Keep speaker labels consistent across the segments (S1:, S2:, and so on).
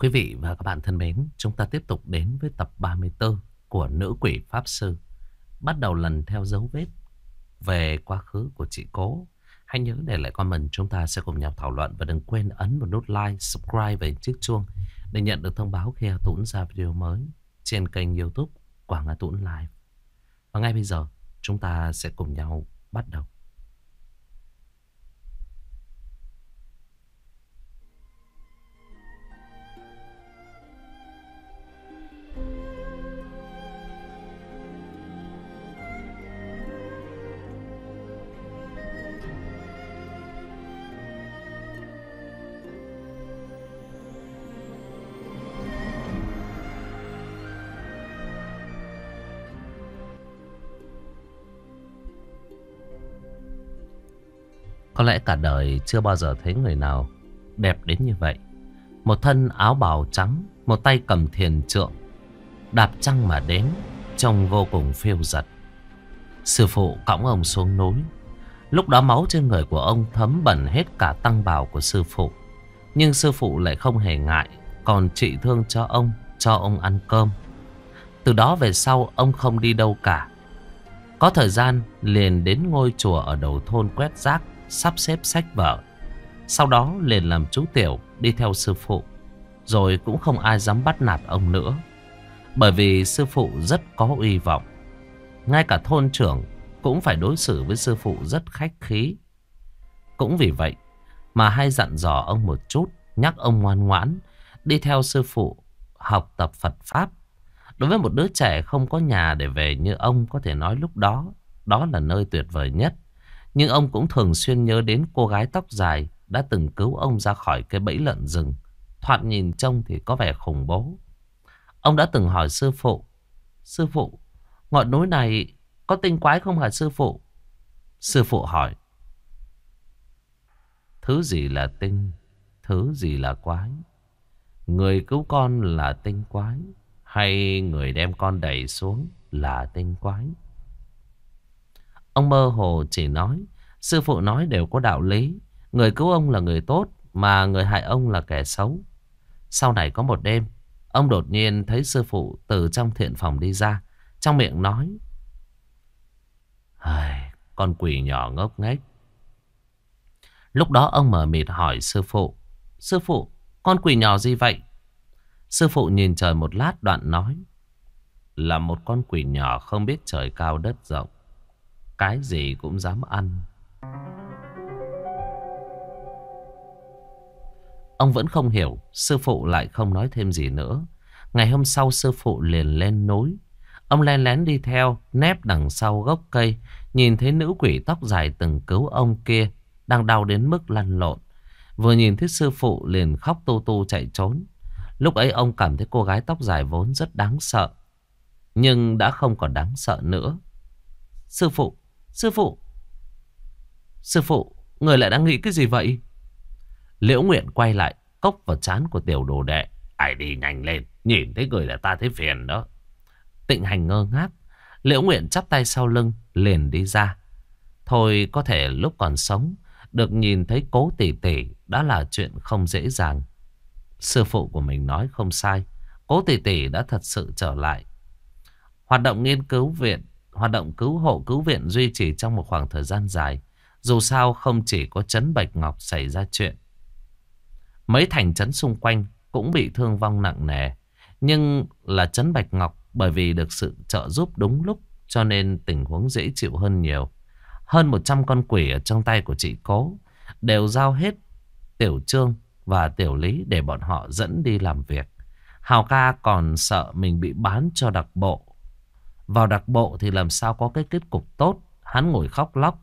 S1: Quý vị và các bạn thân mến, chúng ta tiếp tục đến với tập 34 của Nữ Quỷ Pháp Sư. Bắt đầu lần theo dấu vết về quá khứ của chị Cố. Hãy nhớ để lại comment chúng ta sẽ cùng nhau thảo luận và đừng quên ấn vào nút like, subscribe và chiếc chuông để nhận được thông báo khi Hà Tũng ra video mới trên kênh youtube Quảng Hà Tũng Live. Và ngay bây giờ chúng ta sẽ cùng nhau bắt đầu. lẽ cả đời chưa bao giờ thấy người nào đẹp đến như vậy. Một thân áo bào trắng, một tay cầm thiền trượng, đạp trăng mà đến, trông vô cùng phiêu giật. Sư phụ cõng ông xuống núi. Lúc đó máu trên người của ông thấm bẩn hết cả tăng bào của sư phụ. Nhưng sư phụ lại không hề ngại, còn trị thương cho ông, cho ông ăn cơm. Từ đó về sau ông không đi đâu cả. Có thời gian liền đến ngôi chùa ở đầu thôn quét rác sắp xếp sách vở. Sau đó liền làm chú tiểu đi theo sư phụ. Rồi cũng không ai dám bắt nạt ông nữa. Bởi vì sư phụ rất có uy vọng. Ngay cả thôn trưởng cũng phải đối xử với sư phụ rất khách khí. Cũng vì vậy mà hay dặn dò ông một chút, nhắc ông ngoan ngoãn, đi theo sư phụ học tập Phật Pháp. Đối với một đứa trẻ không có nhà để về như ông có thể nói lúc đó, đó là nơi tuyệt vời nhất. Nhưng ông cũng thường xuyên nhớ đến cô gái tóc dài đã từng cứu ông ra khỏi cái bẫy lợn rừng. Thoạt nhìn trông thì có vẻ khủng bố. Ông đã từng hỏi sư phụ. Sư phụ, ngọn núi này có tinh quái không hả sư phụ? Sư phụ hỏi. Thứ gì là tinh, thứ gì là quái? Người cứu con là tinh quái, hay người đem con đẩy xuống là tinh quái? Ông mơ hồ chỉ nói, sư phụ nói đều có đạo lý. Người cứu ông là người tốt, mà người hại ông là kẻ xấu. Sau này có một đêm, ông đột nhiên thấy sư phụ từ trong thiện phòng đi ra, trong miệng nói. Ai, con quỷ nhỏ ngốc nghếch. Lúc đó ông mở mịt hỏi sư phụ, sư phụ, con quỷ nhỏ gì vậy? Sư phụ nhìn trời một lát đoạn nói, là một con quỷ nhỏ không biết trời cao đất rộng. Cái gì cũng dám ăn Ông vẫn không hiểu Sư phụ lại không nói thêm gì nữa Ngày hôm sau sư phụ liền lên núi Ông len lén đi theo Nép đằng sau gốc cây Nhìn thấy nữ quỷ tóc dài từng cứu ông kia Đang đau đến mức lăn lộn Vừa nhìn thấy sư phụ liền khóc tu tu chạy trốn Lúc ấy ông cảm thấy cô gái tóc dài vốn rất đáng sợ Nhưng đã không còn đáng sợ nữa Sư phụ Sư phụ Sư phụ Người lại đang nghĩ cái gì vậy Liễu Nguyện quay lại Cốc vào chán của tiểu đồ đệ Ai đi nhanh lên Nhìn thấy người là ta thấy phiền đó Tịnh hành ngơ ngác Liễu Nguyện chắp tay sau lưng Liền đi ra Thôi có thể lúc còn sống Được nhìn thấy cố Tỉ Tỉ Đã là chuyện không dễ dàng Sư phụ của mình nói không sai Cố tỷ tỷ đã thật sự trở lại Hoạt động nghiên cứu viện hoạt động cứu hộ cứu viện duy trì trong một khoảng thời gian dài. Dù sao không chỉ có Trấn Bạch Ngọc xảy ra chuyện. Mấy thành trấn xung quanh cũng bị thương vong nặng nề. Nhưng là Trấn Bạch Ngọc bởi vì được sự trợ giúp đúng lúc cho nên tình huống dễ chịu hơn nhiều. Hơn 100 con quỷ ở trong tay của chị Cố đều giao hết Tiểu Trương và Tiểu Lý để bọn họ dẫn đi làm việc. Hào ca còn sợ mình bị bán cho đặc bộ vào đặc bộ thì làm sao có cái kết cục tốt Hắn ngồi khóc lóc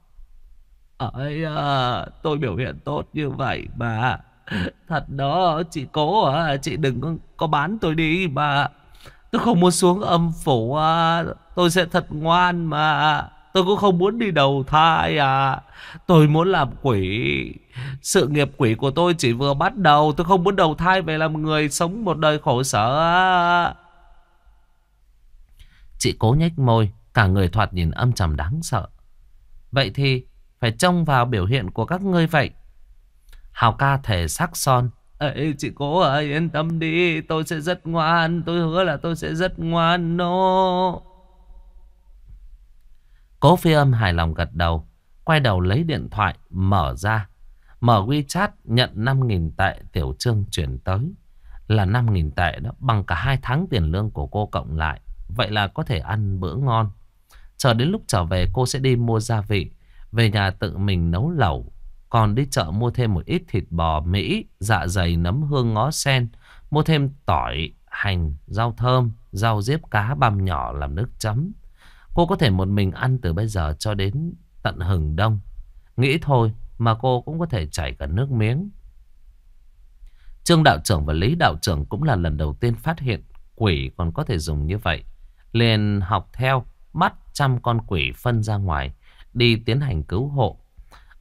S1: Ây à, tôi biểu hiện tốt như vậy mà Thật đó chị cố à, chị đừng có, bán tôi đi mà Tôi không muốn xuống âm phủ à, Tôi sẽ thật ngoan mà Tôi cũng không muốn đi đầu thai à Tôi muốn làm quỷ Sự nghiệp quỷ của tôi chỉ vừa bắt đầu Tôi không muốn đầu thai về làm người Sống một đời khổ sở à. Chị cố nhếch môi, cả người thoạt nhìn âm trầm đáng sợ. Vậy thì phải trông vào biểu hiện của các ngươi vậy. Hào ca thể sắc son. Ê, chị cố ơi yên tâm đi Tôi sẽ rất ngoan Tôi hứa là tôi sẽ rất ngoan no. Cố phi âm hài lòng gật đầu Quay đầu lấy điện thoại Mở ra Mở WeChat nhận 5.000 tệ Tiểu trương chuyển tới Là 5.000 tệ đó Bằng cả hai tháng tiền lương của cô cộng lại Vậy là có thể ăn bữa ngon Chờ đến lúc trở về cô sẽ đi mua gia vị Về nhà tự mình nấu lẩu Còn đi chợ mua thêm một ít thịt bò Mỹ Dạ dày nấm hương ngó sen Mua thêm tỏi, hành, rau thơm Rau diếp cá băm nhỏ làm nước chấm Cô có thể một mình ăn từ bây giờ cho đến tận hừng đông Nghĩ thôi mà cô cũng có thể chảy cả nước miếng Trương đạo trưởng và Lý đạo trưởng cũng là lần đầu tiên phát hiện quỷ còn có thể dùng như vậy liền học theo bắt trăm con quỷ phân ra ngoài đi tiến hành cứu hộ.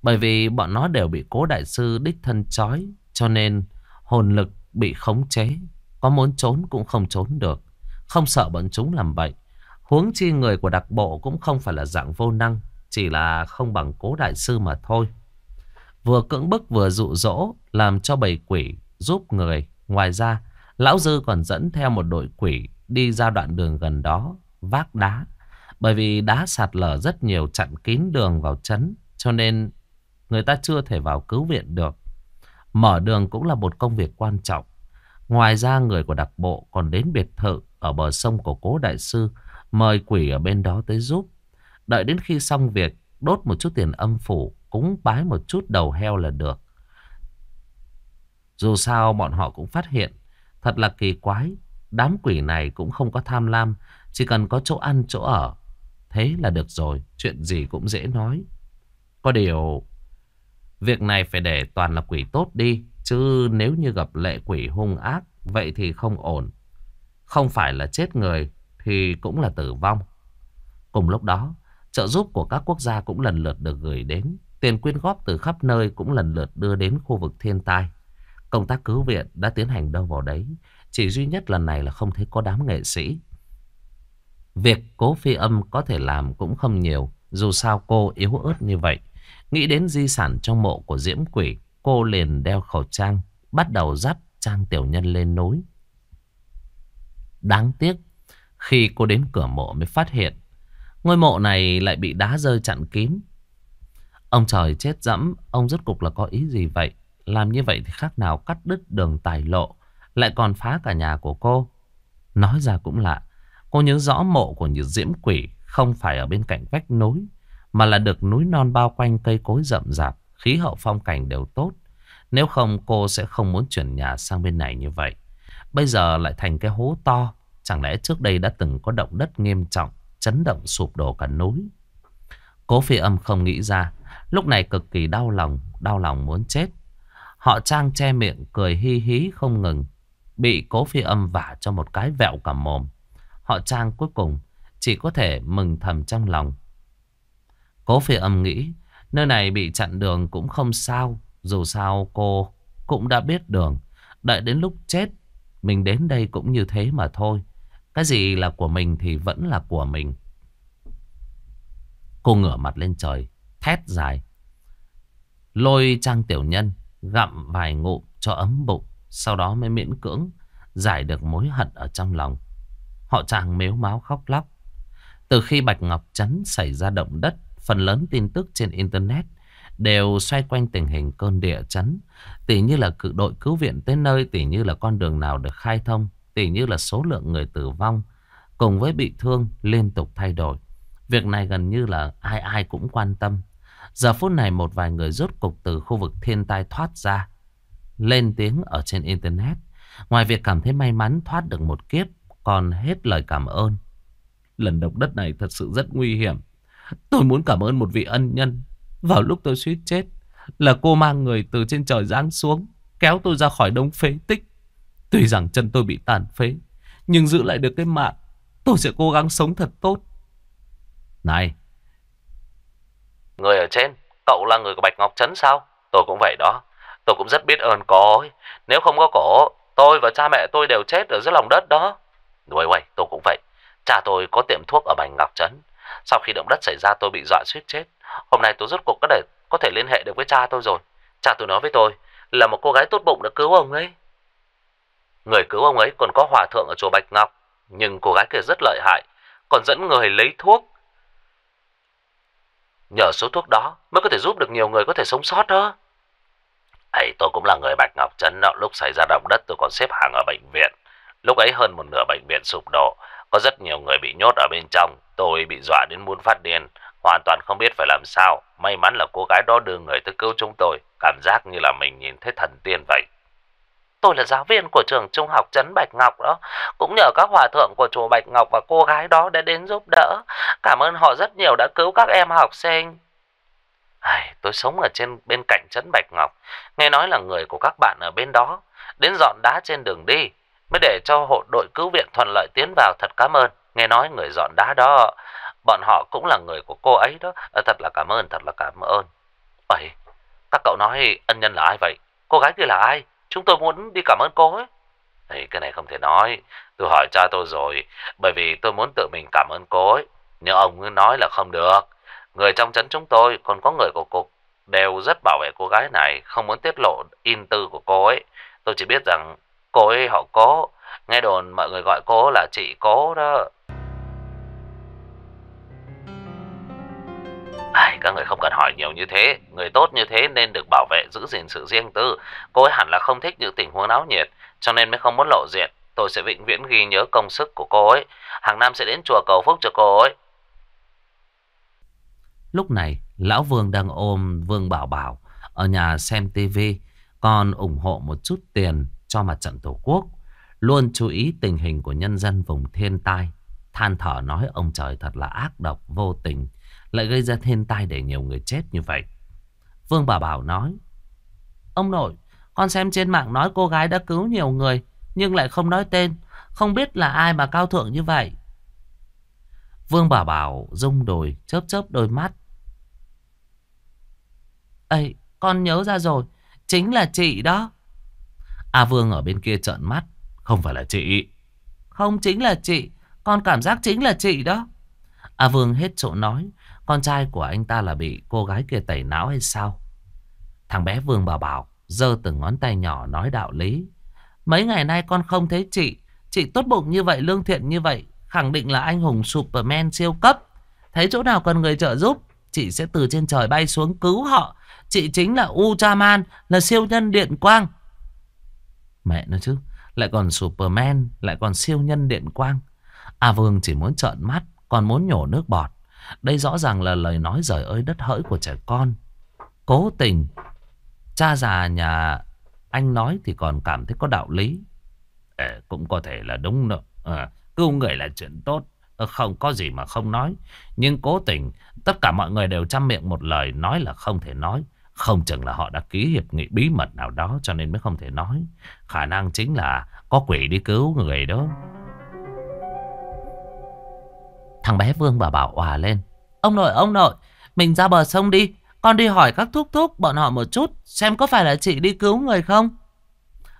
S1: Bởi vì bọn nó đều bị cố đại sư đích thân chói cho nên hồn lực bị khống chế, có muốn trốn cũng không trốn được, không sợ bọn chúng làm bệnh Huống chi người của đặc bộ cũng không phải là dạng vô năng, chỉ là không bằng cố đại sư mà thôi. Vừa cưỡng bức vừa dụ dỗ làm cho bầy quỷ giúp người. Ngoài ra, lão dư còn dẫn theo một đội quỷ đi ra đoạn đường gần đó vác đá. Bởi vì đá sạt lở rất nhiều chặn kín đường vào trấn cho nên người ta chưa thể vào cứu viện được. Mở đường cũng là một công việc quan trọng. Ngoài ra người của đặc bộ còn đến biệt thự ở bờ sông của cố đại sư mời quỷ ở bên đó tới giúp. Đợi đến khi xong việc đốt một chút tiền âm phủ cúng bái một chút đầu heo là được. Dù sao bọn họ cũng phát hiện thật là kỳ quái Đám quỷ này cũng không có tham lam Chỉ cần có chỗ ăn chỗ ở Thế là được rồi Chuyện gì cũng dễ nói Có điều Việc này phải để toàn là quỷ tốt đi Chứ nếu như gặp lệ quỷ hung ác Vậy thì không ổn Không phải là chết người Thì cũng là tử vong Cùng lúc đó Trợ giúp của các quốc gia cũng lần lượt được gửi đến Tiền quyên góp từ khắp nơi cũng lần lượt đưa đến khu vực thiên tai Công tác cứu viện đã tiến hành đâu vào đấy chỉ duy nhất lần này là không thấy có đám nghệ sĩ. Việc cố phi âm có thể làm cũng không nhiều. Dù sao cô yếu ớt như vậy. Nghĩ đến di sản trong mộ của diễm quỷ. Cô liền đeo khẩu trang. Bắt đầu dắt trang tiểu nhân lên nối Đáng tiếc. Khi cô đến cửa mộ mới phát hiện. Ngôi mộ này lại bị đá rơi chặn kín. Ông trời chết dẫm. Ông rốt cục là có ý gì vậy? Làm như vậy thì khác nào cắt đứt đường tài lộ lại còn phá cả nhà của cô Nói ra cũng lạ Cô nhớ rõ mộ của những diễm quỷ Không phải ở bên cạnh vách núi Mà là được núi non bao quanh cây cối rậm rạp Khí hậu phong cảnh đều tốt Nếu không cô sẽ không muốn chuyển nhà sang bên này như vậy Bây giờ lại thành cái hố to Chẳng lẽ trước đây đã từng có động đất nghiêm trọng Chấn động sụp đổ cả núi Cố phi âm không nghĩ ra Lúc này cực kỳ đau lòng Đau lòng muốn chết Họ trang che miệng cười hi hí không ngừng Bị cố phi âm vả cho một cái vẹo cả mồm Họ Trang cuối cùng Chỉ có thể mừng thầm trong lòng Cố phi âm nghĩ Nơi này bị chặn đường cũng không sao Dù sao cô cũng đã biết đường Đợi đến lúc chết Mình đến đây cũng như thế mà thôi Cái gì là của mình thì vẫn là của mình Cô ngửa mặt lên trời Thét dài Lôi trang tiểu nhân Gặm vài ngụm cho ấm bụng sau đó mới miễn cưỡng Giải được mối hận ở trong lòng Họ chàng mếu máo khóc lóc Từ khi Bạch Ngọc Trấn xảy ra động đất Phần lớn tin tức trên Internet Đều xoay quanh tình hình cơn địa chấn Tỉ như là cự đội cứu viện tới nơi Tỉ như là con đường nào được khai thông Tỉ như là số lượng người tử vong Cùng với bị thương liên tục thay đổi Việc này gần như là ai ai cũng quan tâm Giờ phút này một vài người rốt cục từ khu vực thiên tai thoát ra lên tiếng ở trên Internet. Ngoài việc cảm thấy may mắn thoát được một kiếp, còn hết lời cảm ơn. Lần động đất này thật sự rất nguy hiểm. Tôi muốn cảm ơn một vị ân nhân. Vào lúc tôi suýt chết, là cô mang người từ trên trời giáng xuống, kéo tôi ra khỏi đống phế tích. Tuy rằng chân tôi bị tàn phế, nhưng giữ lại được cái mạng, tôi sẽ cố gắng sống thật tốt. Này, người ở trên, cậu là người của Bạch Ngọc Trấn sao? Tôi cũng vậy đó. Tôi cũng rất biết ơn cô ấy. Nếu không có cổ, tôi và cha mẹ tôi đều chết ở dưới lòng đất đó. Uầy uầy, tôi cũng vậy. Cha tôi có tiệm thuốc ở Bành Ngọc Trấn. Sau khi động đất xảy ra tôi bị dọa suýt chết. Hôm nay tôi rốt cuộc có thể, có thể liên hệ được với cha tôi rồi. Cha tôi nói với tôi là một cô gái tốt bụng đã cứu ông ấy. Người cứu ông ấy còn có hòa thượng ở chùa Bạch Ngọc. Nhưng cô gái kia rất lợi hại, còn dẫn người lấy thuốc. Nhờ số thuốc đó mới có thể giúp được nhiều người có thể sống sót đó ấy tôi cũng là người Bạch Ngọc Trấn đó. lúc xảy ra động đất tôi còn xếp hàng ở bệnh viện. Lúc ấy hơn một nửa bệnh viện sụp đổ, có rất nhiều người bị nhốt ở bên trong, tôi bị dọa đến muốn phát điên, hoàn toàn không biết phải làm sao. May mắn là cô gái đó đưa người tới cứu chúng tôi, cảm giác như là mình nhìn thấy thần tiên vậy. Tôi là giáo viên của trường trung học Trấn Bạch Ngọc đó, cũng nhờ các hòa thượng của chùa Bạch Ngọc và cô gái đó đã đến giúp đỡ. Cảm ơn họ rất nhiều đã cứu các em học sinh. Ai, tôi sống ở trên bên cạnh trấn Bạch Ngọc, nghe nói là người của các bạn ở bên đó, đến dọn đá trên đường đi, mới để cho hộ đội cứu viện thuận lợi tiến vào thật cảm ơn. Nghe nói người dọn đá đó, bọn họ cũng là người của cô ấy đó, ờ, thật là cảm ơn, thật là cảm ơn. Vậy, các cậu nói ân nhân là ai vậy? Cô gái kia là ai? Chúng tôi muốn đi cảm ơn cô ấy. Thì cái này không thể nói, tôi hỏi cha tôi rồi, bởi vì tôi muốn tự mình cảm ơn cô ấy, nhưng ông cứ nói là không được. Người trong trấn chúng tôi còn có người của cục đều rất bảo vệ cô gái này, không muốn tiết lộ in tư của cô ấy. Tôi chỉ biết rằng cô ấy họ cố, nghe đồn mọi người gọi cô là chị cố đó. Ai, các người không cần hỏi nhiều như thế, người tốt như thế nên được bảo vệ giữ gìn sự riêng tư. Cô ấy hẳn là không thích những tình huống náo nhiệt, cho nên mới không muốn lộ diện. Tôi sẽ vĩnh viễn ghi nhớ công sức của cô ấy. Hàng năm sẽ đến chùa cầu phúc cho cô ấy. Lúc này, Lão Vương đang ôm Vương Bảo Bảo ở nhà xem tivi còn ủng hộ một chút tiền cho mặt trận Tổ quốc. Luôn chú ý tình hình của nhân dân vùng thiên tai. Than thở nói ông trời thật là ác độc, vô tình, lại gây ra thiên tai để nhiều người chết như vậy. Vương Bảo Bảo nói, Ông nội, con xem trên mạng nói cô gái đã cứu nhiều người, nhưng lại không nói tên, không biết là ai mà cao thượng như vậy. Vương Bảo Bảo rung đồi, chớp chớp đôi mắt, ấy con nhớ ra rồi. Chính là chị đó. A Vương ở bên kia trợn mắt. Không phải là chị. Không chính là chị. Con cảm giác chính là chị đó. A Vương hết chỗ nói. Con trai của anh ta là bị cô gái kia tẩy não hay sao? Thằng bé Vương bảo bảo. Giơ từng ngón tay nhỏ nói đạo lý. Mấy ngày nay con không thấy chị. Chị tốt bụng như vậy, lương thiện như vậy. Khẳng định là anh hùng Superman siêu cấp. Thấy chỗ nào cần người trợ giúp Chị sẽ từ trên trời bay xuống cứu họ Chị chính là Ultraman, là siêu nhân điện quang. Mẹ nó chứ, lại còn Superman, lại còn siêu nhân điện quang. A Vương chỉ muốn trợn mắt, còn muốn nhổ nước bọt. Đây rõ ràng là lời nói rời ơi đất hỡi của trẻ con. Cố tình, cha già nhà anh nói thì còn cảm thấy có đạo lý. À, cũng có thể là đúng nữa. À, ờ, cứu người là chuyện tốt ờ, không có gì mà không nói. Nhưng cố tình, tất cả mọi người đều chăm miệng một lời nói là không thể nói. Không chừng là họ đã ký hiệp nghị bí mật nào đó cho nên mới không thể nói. Khả năng chính là có quỷ đi cứu người đó. Thằng bé Vương bà bảo hòa lên. Ông nội, ông nội, mình ra bờ sông đi. Con đi hỏi các thúc thúc bọn họ một chút xem có phải là chị đi cứu người không.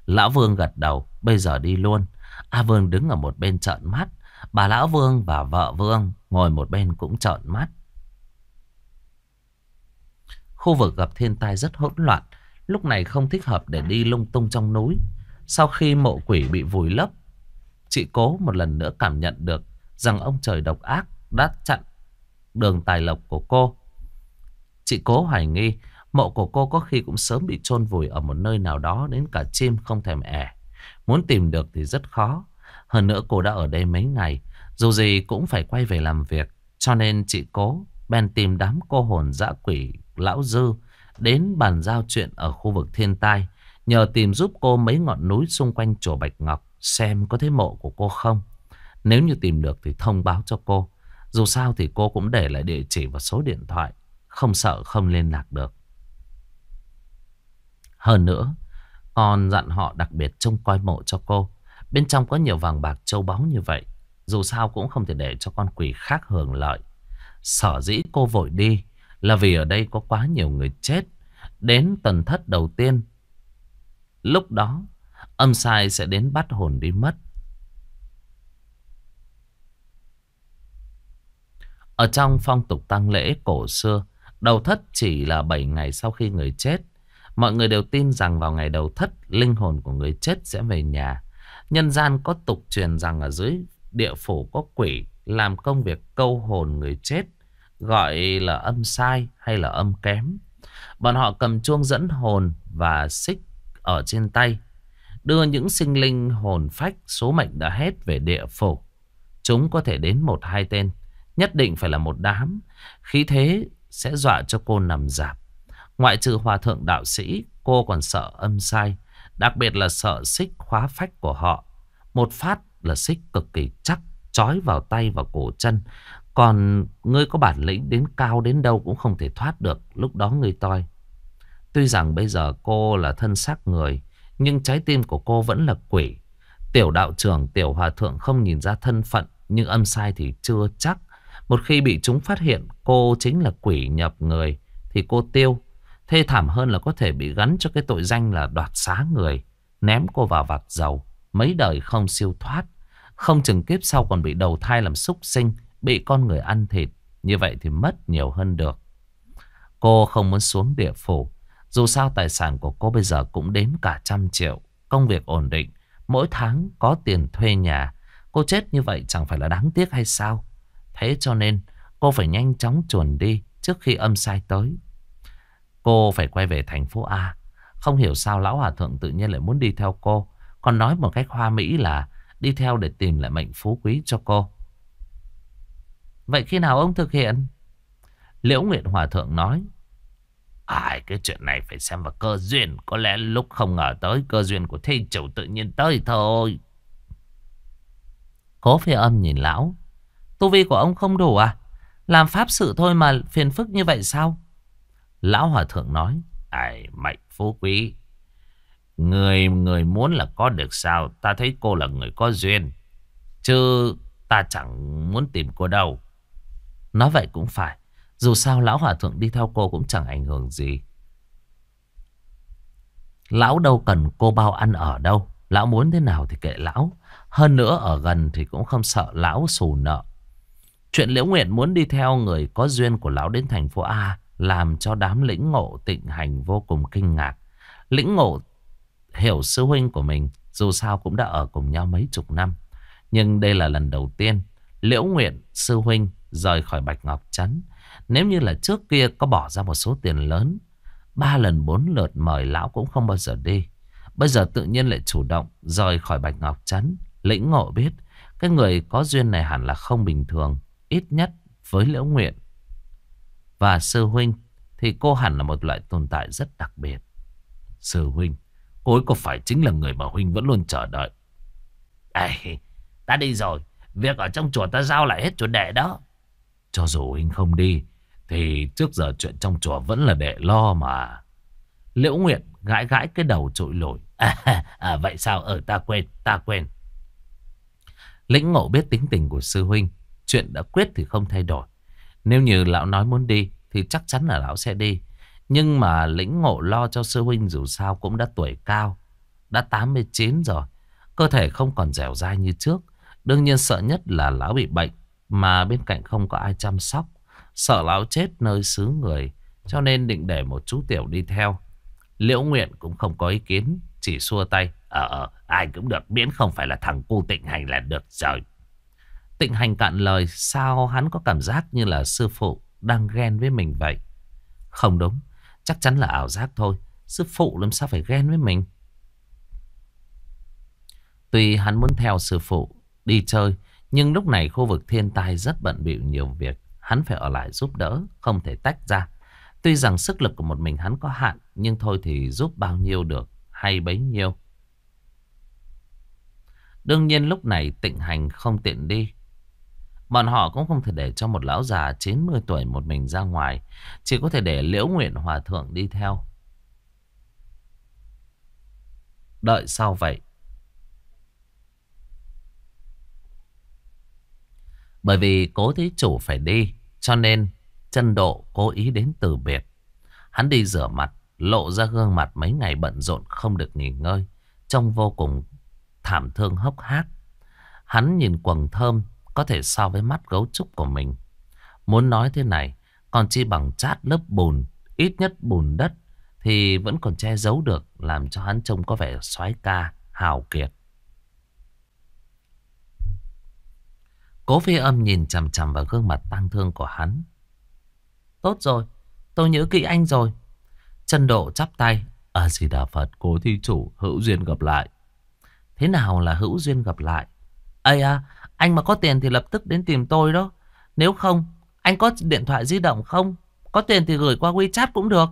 S1: Lão Vương gật đầu, bây giờ đi luôn. A Vương đứng ở một bên trợn mắt. Bà Lão Vương và vợ Vương ngồi một bên cũng trợn mắt. Khu vực gặp thiên tai rất hỗn loạn, lúc này không thích hợp để đi lung tung trong núi. Sau khi mộ quỷ bị vùi lấp, chị cố một lần nữa cảm nhận được rằng ông trời độc ác đã chặn đường tài lộc của cô. Chị cố hoài nghi mộ của cô có khi cũng sớm bị chôn vùi ở một nơi nào đó đến cả chim không thèm ẻ. Muốn tìm được thì rất khó. Hơn nữa cô đã ở đây mấy ngày, dù gì cũng phải quay về làm việc. Cho nên chị cố bèn tìm đám cô hồn dã quỷ Lão Dư đến bàn giao chuyện ở khu vực thiên tai, nhờ tìm giúp cô mấy ngọn núi xung quanh chùa Bạch Ngọc xem có thấy mộ của cô không. Nếu như tìm được thì thông báo cho cô. Dù sao thì cô cũng để lại địa chỉ và số điện thoại, không sợ không liên lạc được. Hơn nữa, còn dặn họ đặc biệt trông coi mộ cho cô. Bên trong có nhiều vàng bạc châu báu như vậy. Dù sao cũng không thể để cho con quỷ khác hưởng lợi. Sở dĩ cô vội đi là vì ở đây có quá nhiều người chết. Đến tần thất đầu tiên, lúc đó âm sai sẽ đến bắt hồn đi mất. Ở trong phong tục tang lễ cổ xưa, đầu thất chỉ là 7 ngày sau khi người chết. Mọi người đều tin rằng vào ngày đầu thất, linh hồn của người chết sẽ về nhà. Nhân gian có tục truyền rằng ở dưới địa phủ có quỷ làm công việc câu hồn người chết gọi là âm sai hay là âm kém. Bọn họ cầm chuông dẫn hồn và xích ở trên tay, đưa những sinh linh hồn phách số mệnh đã hết về địa phủ. Chúng có thể đến một hai tên, nhất định phải là một đám, khí thế sẽ dọa cho cô nằm dạp. Ngoại trừ hòa thượng đạo sĩ, cô còn sợ âm sai, đặc biệt là sợ xích khóa phách của họ. Một phát là xích cực kỳ chắc, trói vào tay và cổ chân, còn ngươi có bản lĩnh đến cao đến đâu cũng không thể thoát được lúc đó ngươi toi. Tuy rằng bây giờ cô là thân xác người, nhưng trái tim của cô vẫn là quỷ. Tiểu đạo trưởng, tiểu hòa thượng không nhìn ra thân phận, nhưng âm sai thì chưa chắc. Một khi bị chúng phát hiện cô chính là quỷ nhập người, thì cô tiêu. Thê thảm hơn là có thể bị gắn cho cái tội danh là đoạt xá người, ném cô vào vạt dầu, mấy đời không siêu thoát. Không chừng kiếp sau còn bị đầu thai làm súc sinh Bị con người ăn thịt Như vậy thì mất nhiều hơn được Cô không muốn xuống địa phủ Dù sao tài sản của cô bây giờ cũng đến cả trăm triệu Công việc ổn định Mỗi tháng có tiền thuê nhà Cô chết như vậy chẳng phải là đáng tiếc hay sao Thế cho nên Cô phải nhanh chóng chuồn đi Trước khi âm sai tới Cô phải quay về thành phố A Không hiểu sao lão hòa thượng tự nhiên lại muốn đi theo cô Còn nói một cách hoa mỹ là Đi theo để tìm lại mệnh phú quý cho cô Vậy khi nào ông thực hiện? Liễu Nguyện Hòa Thượng nói. Ai cái chuyện này phải xem vào cơ duyên. Có lẽ lúc không ngờ tới cơ duyên của thi chủ tự nhiên tới thôi. Cố phi âm nhìn lão. Tu vi của ông không đủ à? Làm pháp sự thôi mà phiền phức như vậy sao? Lão Hòa Thượng nói. Ai à, mạnh phú quý. Người người muốn là có được sao Ta thấy cô là người có duyên Chứ ta chẳng muốn tìm cô đâu Nói vậy cũng phải. Dù sao lão hòa thượng đi theo cô cũng chẳng ảnh hưởng gì. Lão đâu cần cô bao ăn ở đâu. Lão muốn thế nào thì kệ lão. Hơn nữa ở gần thì cũng không sợ lão xù nợ. Chuyện Liễu nguyện muốn đi theo người có duyên của lão đến thành phố A làm cho đám lĩnh ngộ tịnh hành vô cùng kinh ngạc. Lĩnh ngộ hiểu sư huynh của mình dù sao cũng đã ở cùng nhau mấy chục năm. Nhưng đây là lần đầu tiên Liễu nguyện sư huynh rời khỏi Bạch Ngọc Trấn. Nếu như là trước kia có bỏ ra một số tiền lớn, ba lần bốn lượt mời lão cũng không bao giờ đi. Bây giờ tự nhiên lại chủ động rời khỏi Bạch Ngọc Trấn, lĩnh ngộ biết cái người có duyên này hẳn là không bình thường, ít nhất với Liễu Nguyện. Và sư huynh thì cô hẳn là một loại tồn tại rất đặc biệt. Sư huynh, cô ấy có phải chính là người mà huynh vẫn luôn chờ đợi? Ê, ta đi rồi, việc ở trong chùa ta giao lại hết chủ đệ đó. Cho dù huynh không đi Thì trước giờ chuyện trong chùa vẫn là để lo mà Liễu Nguyệt gãi gãi cái đầu trội lội à, à, Vậy sao ở ừ, ta quên ta quên Lĩnh ngộ biết tính tình của sư huynh Chuyện đã quyết thì không thay đổi Nếu như lão nói muốn đi Thì chắc chắn là lão sẽ đi Nhưng mà lĩnh ngộ lo cho sư huynh dù sao cũng đã tuổi cao Đã 89 rồi Cơ thể không còn dẻo dai như trước Đương nhiên sợ nhất là lão bị bệnh mà bên cạnh không có ai chăm sóc Sợ lão chết nơi xứ người Cho nên định để một chú tiểu đi theo Liễu Nguyện cũng không có ý kiến Chỉ xua tay Ờ ờ ai cũng được miễn không phải là thằng cu tịnh hành là được rồi Tịnh hành cạn lời Sao hắn có cảm giác như là sư phụ Đang ghen với mình vậy Không đúng Chắc chắn là ảo giác thôi Sư phụ làm sao phải ghen với mình Tuy hắn muốn theo sư phụ Đi chơi nhưng lúc này khu vực thiên tai rất bận bịu nhiều việc. Hắn phải ở lại giúp đỡ, không thể tách ra. Tuy rằng sức lực của một mình hắn có hạn, nhưng thôi thì giúp bao nhiêu được, hay bấy nhiêu. Đương nhiên lúc này tịnh hành không tiện đi. Bọn họ cũng không thể để cho một lão già 90 tuổi một mình ra ngoài. Chỉ có thể để liễu nguyện hòa thượng đi theo. Đợi sao vậy. Bởi vì cố thí chủ phải đi Cho nên chân độ cố ý đến từ biệt Hắn đi rửa mặt Lộ ra gương mặt mấy ngày bận rộn không được nghỉ ngơi Trông vô cùng thảm thương hốc hác Hắn nhìn quần thơm Có thể so với mắt gấu trúc của mình Muốn nói thế này Còn chi bằng chát lớp bùn Ít nhất bùn đất Thì vẫn còn che giấu được Làm cho hắn trông có vẻ soái ca Hào kiệt Cố phi âm nhìn chằm chằm vào gương mặt tang thương của hắn. Tốt rồi, tôi nhớ kỹ anh rồi. Chân độ chắp tay. À gì đà Phật, cố thi chủ, hữu duyên gặp lại. Thế nào là hữu duyên gặp lại? Ây à, anh mà có tiền thì lập tức đến tìm tôi đó. Nếu không, anh có điện thoại di động không? Có tiền thì gửi qua WeChat cũng được.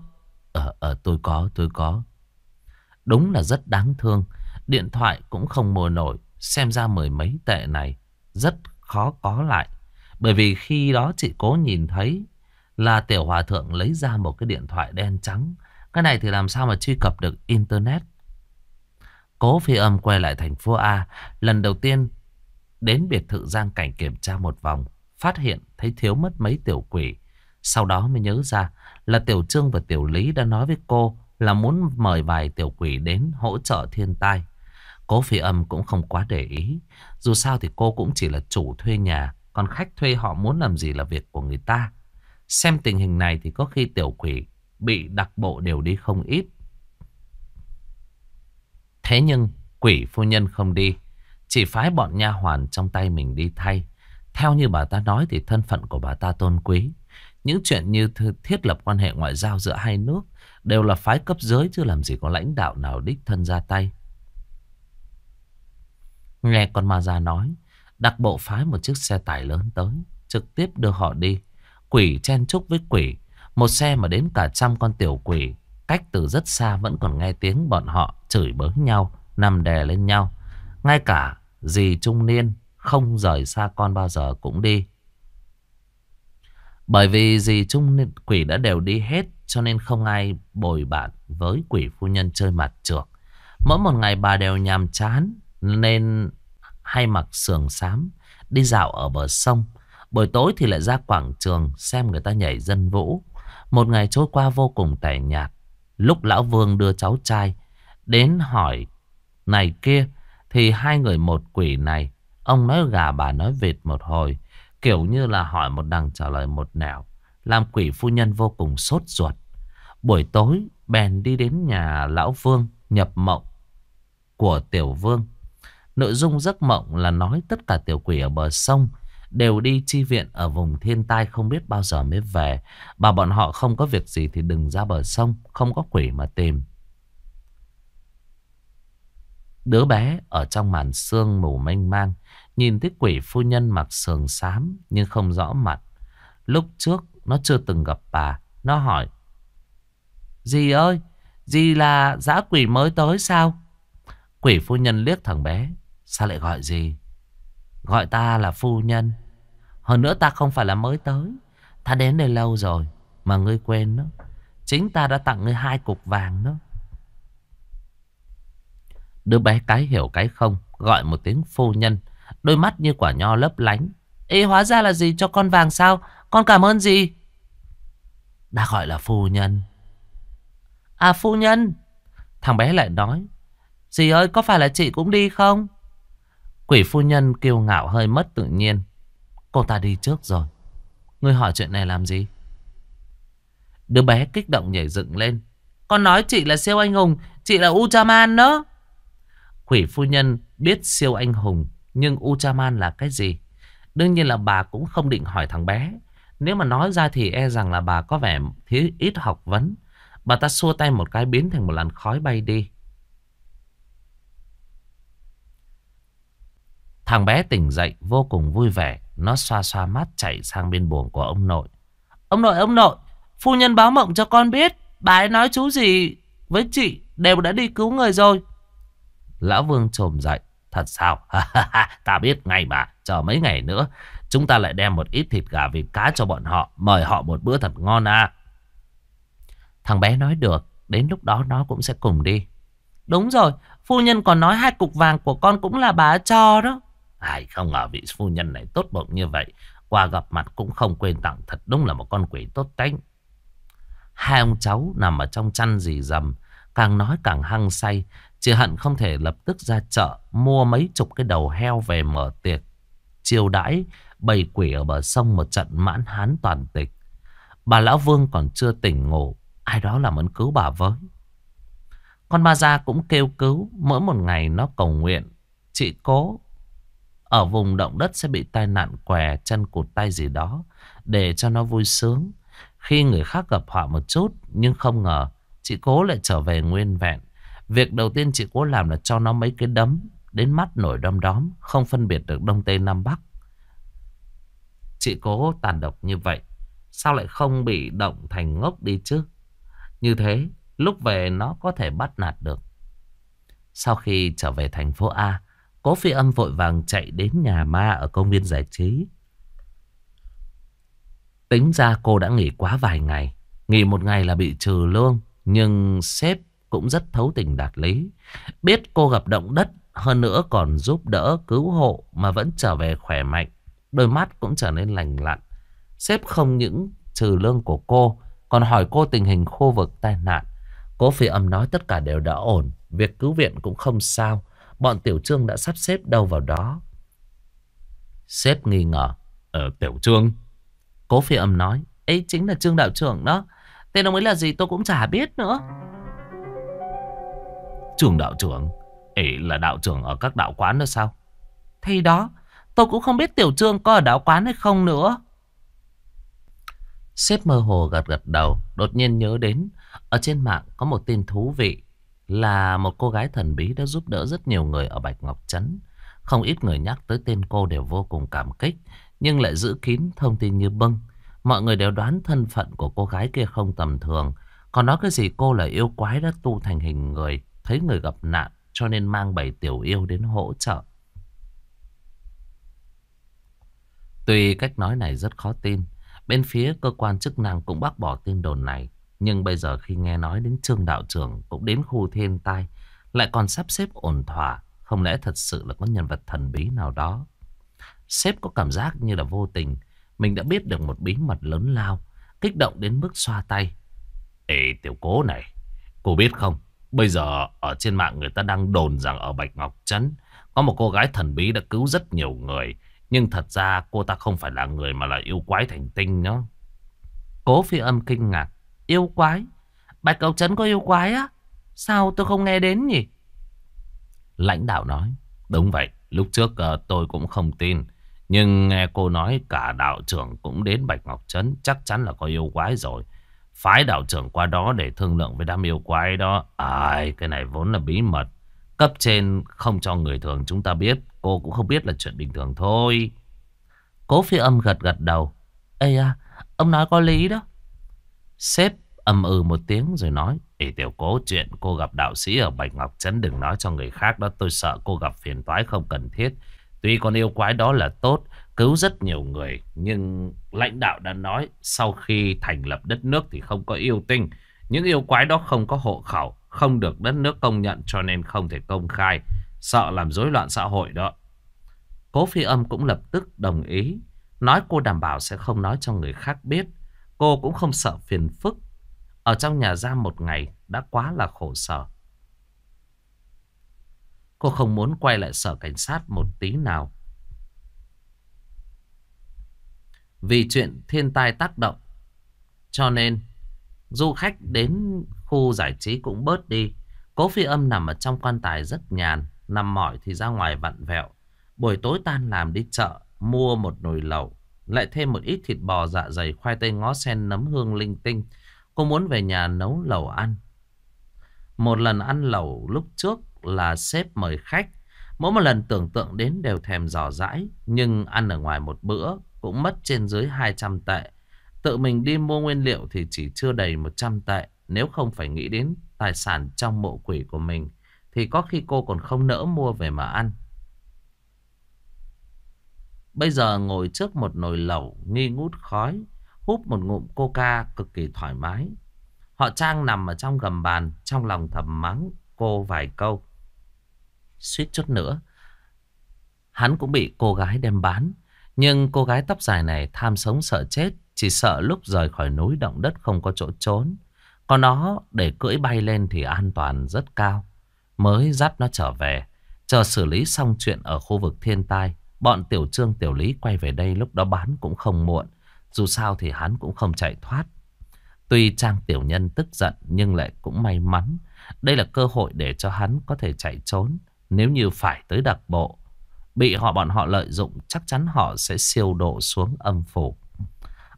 S1: Ờ, ờ, tôi có, tôi có. Đúng là rất đáng thương. Điện thoại cũng không mua nổi. Xem ra mười mấy tệ này rất khó có lại. Bởi vì khi đó chị cố nhìn thấy là tiểu hòa thượng lấy ra một cái điện thoại đen trắng. Cái này thì làm sao mà truy cập được Internet. Cố phi âm quay lại thành phố A. Lần đầu tiên đến biệt thự Giang Cảnh kiểm tra một vòng. Phát hiện thấy thiếu mất mấy tiểu quỷ. Sau đó mới nhớ ra là tiểu trương và tiểu lý đã nói với cô là muốn mời vài tiểu quỷ đến hỗ trợ thiên tai. Cố phi âm cũng không quá để ý. Dù sao thì cô cũng chỉ là chủ thuê nhà. Còn khách thuê họ muốn làm gì là việc của người ta. Xem tình hình này thì có khi tiểu quỷ bị đặc bộ đều đi không ít. Thế nhưng quỷ phu nhân không đi. Chỉ phái bọn nha hoàn trong tay mình đi thay. Theo như bà ta nói thì thân phận của bà ta tôn quý. Những chuyện như thiết lập quan hệ ngoại giao giữa hai nước đều là phái cấp giới chứ làm gì có lãnh đạo nào đích thân ra tay. Nghe con ma già nói, đặc bộ phái một chiếc xe tải lớn tới, trực tiếp đưa họ đi. Quỷ chen chúc với quỷ, một xe mà đến cả trăm con tiểu quỷ, cách từ rất xa vẫn còn nghe tiếng bọn họ chửi bới nhau, nằm đè lên nhau. Ngay cả dì trung niên không rời xa con bao giờ cũng đi. Bởi vì dì trung niên quỷ đã đều đi hết cho nên không ai bồi bạn với quỷ phu nhân chơi mặt trược. Mỗi một ngày bà đều nhàm chán nên hay mặc sườn xám đi dạo ở bờ sông. Buổi tối thì lại ra quảng trường xem người ta nhảy dân vũ. Một ngày trôi qua vô cùng tẻ nhạt. Lúc Lão Vương đưa cháu trai đến hỏi này kia thì hai người một quỷ này. Ông nói gà bà nói vịt một hồi. Kiểu như là hỏi một đằng trả lời một nẻo. Làm quỷ phu nhân vô cùng sốt ruột. Buổi tối bèn đi đến nhà Lão Vương nhập mộng của Tiểu Vương. Nội dung giấc mộng là nói tất cả tiểu quỷ ở bờ sông đều đi chi viện ở vùng thiên tai không biết bao giờ mới về. Bà bọn họ không có việc gì thì đừng ra bờ sông, không có quỷ mà tìm. Đứa bé ở trong màn sương mù mênh mang, nhìn thấy quỷ phu nhân mặc sườn xám nhưng không rõ mặt. Lúc trước nó chưa từng gặp bà, nó hỏi. Dì ơi, dì là dã quỷ mới tới sao? Quỷ phu nhân liếc thằng bé, Sao lại gọi gì? Gọi ta là phu nhân. Hơn nữa ta không phải là mới tới. Ta đến đây lâu rồi. Mà ngươi quên đó. Chính ta đã tặng ngươi hai cục vàng đó. Đứa bé cái hiểu cái không. Gọi một tiếng phu nhân. Đôi mắt như quả nho lấp lánh. Ý hóa ra là gì cho con vàng sao? Con cảm ơn gì? Đã gọi là phu nhân. À phu nhân. Thằng bé lại nói. Dì ơi có phải là chị cũng đi không? Quỷ phu nhân kiêu ngạo hơi mất tự nhiên. Cô ta đi trước rồi. Ngươi hỏi chuyện này làm gì? Đứa bé kích động nhảy dựng lên. Con nói chị là siêu anh hùng, chị là Uchaman đó. Quỷ phu nhân biết siêu anh hùng, nhưng Uchaman là cái gì? Đương nhiên là bà cũng không định hỏi thằng bé. Nếu mà nói ra thì e rằng là bà có vẻ thiếu ít học vấn. Bà ta xua tay một cái biến thành một làn khói bay đi. Thằng bé tỉnh dậy vô cùng vui vẻ. Nó xoa xoa mắt chạy sang bên buồng của ông nội. Ông nội, ông nội, phu nhân báo mộng cho con biết. Bà ấy nói chú gì với chị đều đã đi cứu người rồi. Lão Vương trồm dậy. Thật sao? ta biết ngay mà. Chờ mấy ngày nữa, chúng ta lại đem một ít thịt gà vịt cá cho bọn họ. Mời họ một bữa thật ngon à. Thằng bé nói được. Đến lúc đó nó cũng sẽ cùng đi. Đúng rồi, phu nhân còn nói hai cục vàng của con cũng là bà cho đó. Ai không ngờ vị phu nhân này tốt bụng như vậy. Qua gặp mặt cũng không quên tặng. Thật đúng là một con quỷ tốt tánh. Hai ông cháu nằm ở trong chăn dì dầm. Càng nói càng hăng say. Chỉ hận không thể lập tức ra chợ. Mua mấy chục cái đầu heo về mở tiệc. Chiều đãi bày quỷ ở bờ sông một trận mãn hán toàn tịch. Bà Lão Vương còn chưa tỉnh ngủ. Ai đó làm ơn cứu bà với. Con ma gia cũng kêu cứu. Mỗi một ngày nó cầu nguyện. Chị cố ở vùng động đất sẽ bị tai nạn què chân cụt tay gì đó Để cho nó vui sướng Khi người khác gặp họ một chút Nhưng không ngờ Chị cố lại trở về nguyên vẹn Việc đầu tiên chị cố làm là cho nó mấy cái đấm Đến mắt nổi đom đóm Không phân biệt được Đông Tây Nam Bắc Chị cố tàn độc như vậy Sao lại không bị động thành ngốc đi chứ Như thế Lúc về nó có thể bắt nạt được Sau khi trở về thành phố A Cố phi âm vội vàng chạy đến nhà ma ở công viên giải trí. Tính ra cô đã nghỉ quá vài ngày. Nghỉ một ngày là bị trừ lương. Nhưng sếp cũng rất thấu tình đạt lý. Biết cô gặp động đất hơn nữa còn giúp đỡ cứu hộ mà vẫn trở về khỏe mạnh. Đôi mắt cũng trở nên lành lặn. Sếp không những trừ lương của cô còn hỏi cô tình hình khu vực tai nạn. Cố phi âm nói tất cả đều đã ổn. Việc cứu viện cũng không sao. Bọn Tiểu Trương đã sắp xếp đâu vào đó Sếp nghi ngờ Ờ Tiểu Trương Cố phi âm nói ấy chính là Trương Đạo trưởng đó Tên ông ấy là gì tôi cũng chả biết nữa Trương Đạo trưởng ấy là đạo trưởng ở các đạo quán nữa sao Thì đó Tôi cũng không biết Tiểu Trương có ở đạo quán hay không nữa Sếp mơ hồ gật gật đầu Đột nhiên nhớ đến Ở trên mạng có một tin thú vị là một cô gái thần bí đã giúp đỡ rất nhiều người ở Bạch Ngọc Trấn. Không ít người nhắc tới tên cô đều vô cùng cảm kích, nhưng lại giữ kín thông tin như bưng. Mọi người đều đoán thân phận của cô gái kia không tầm thường. Còn nói cái gì cô là yêu quái đã tu thành hình người, thấy người gặp nạn cho nên mang bảy tiểu yêu đến hỗ trợ. Tuy cách nói này rất khó tin, bên phía cơ quan chức năng cũng bác bỏ tin đồn này. Nhưng bây giờ khi nghe nói đến Trương Đạo Trưởng cũng đến khu thiên tai, lại còn sắp xếp ổn thỏa, không lẽ thật sự là có nhân vật thần bí nào đó. Sếp có cảm giác như là vô tình, mình đã biết được một bí mật lớn lao, kích động đến mức xoa tay. Ê tiểu cố này, cô biết không, bây giờ ở trên mạng người ta đang đồn rằng ở Bạch Ngọc Trấn có một cô gái thần bí đã cứu rất nhiều người. Nhưng thật ra cô ta không phải là người mà là yêu quái thành tinh nhá. Cố phi âm kinh ngạc Yêu quái? Bạch Cầu Trấn có yêu quái á? Sao tôi không nghe đến nhỉ? Lãnh đạo nói. Đúng vậy, lúc trước ờ, tôi cũng không tin. Nhưng nghe cô nói cả đạo trưởng cũng đến Bạch Ngọc Trấn chắc chắn là có yêu quái rồi. Phái đạo trưởng qua đó để thương lượng với đám yêu quái đó. Ai, cái này vốn là bí mật. Cấp trên không cho người thường chúng ta biết. Cô cũng không biết là chuyện bình thường thôi. Cố phi âm gật gật đầu. Ê à, ông nói có lý đó. Sếp âm ừ một tiếng rồi nói Ê tiểu cố chuyện cô gặp đạo sĩ ở Bạch Ngọc Trấn đừng nói cho người khác đó Tôi sợ cô gặp phiền toái không cần thiết Tuy con yêu quái đó là tốt Cứu rất nhiều người Nhưng lãnh đạo đã nói Sau khi thành lập đất nước thì không có yêu tinh Những yêu quái đó không có hộ khẩu Không được đất nước công nhận cho nên không thể công khai Sợ làm rối loạn xã hội đó Cố phi âm cũng lập tức đồng ý Nói cô đảm bảo sẽ không nói cho người khác biết Cô cũng không sợ phiền phức. Ở trong nhà giam một ngày đã quá là khổ sở. Cô không muốn quay lại sở cảnh sát một tí nào. Vì chuyện thiên tai tác động. Cho nên du khách đến khu giải trí cũng bớt đi. Cố phi âm nằm ở trong quan tài rất nhàn. Nằm mỏi thì ra ngoài vặn vẹo. Buổi tối tan làm đi chợ mua một nồi lẩu lại thêm một ít thịt bò dạ dày khoai tây ngó sen nấm hương linh tinh. Cô muốn về nhà nấu lẩu ăn. Một lần ăn lẩu lúc trước là sếp mời khách. Mỗi một lần tưởng tượng đến đều thèm dò dãi. Nhưng ăn ở ngoài một bữa cũng mất trên dưới 200 tệ. Tự mình đi mua nguyên liệu thì chỉ chưa đầy 100 tệ. Nếu không phải nghĩ đến tài sản trong mộ quỷ của mình thì có khi cô còn không nỡ mua về mà ăn. Bây giờ ngồi trước một nồi lẩu nghi ngút khói, húp một ngụm coca cực kỳ thoải mái. Họ Trang nằm ở trong gầm bàn, trong lòng thầm mắng cô vài câu. Suýt chút nữa, hắn cũng bị cô gái đem bán. Nhưng cô gái tóc dài này tham sống sợ chết, chỉ sợ lúc rời khỏi núi động đất không có chỗ trốn. Còn nó để cưỡi bay lên thì an toàn rất cao. Mới dắt nó trở về, chờ xử lý xong chuyện ở khu vực thiên tai. Bọn tiểu trương tiểu lý quay về đây lúc đó bán cũng không muộn. Dù sao thì hắn cũng không chạy thoát. Tuy Trang tiểu nhân tức giận nhưng lại cũng may mắn. Đây là cơ hội để cho hắn có thể chạy trốn nếu như phải tới đặc bộ. Bị họ bọn họ lợi dụng chắc chắn họ sẽ siêu độ xuống âm phủ.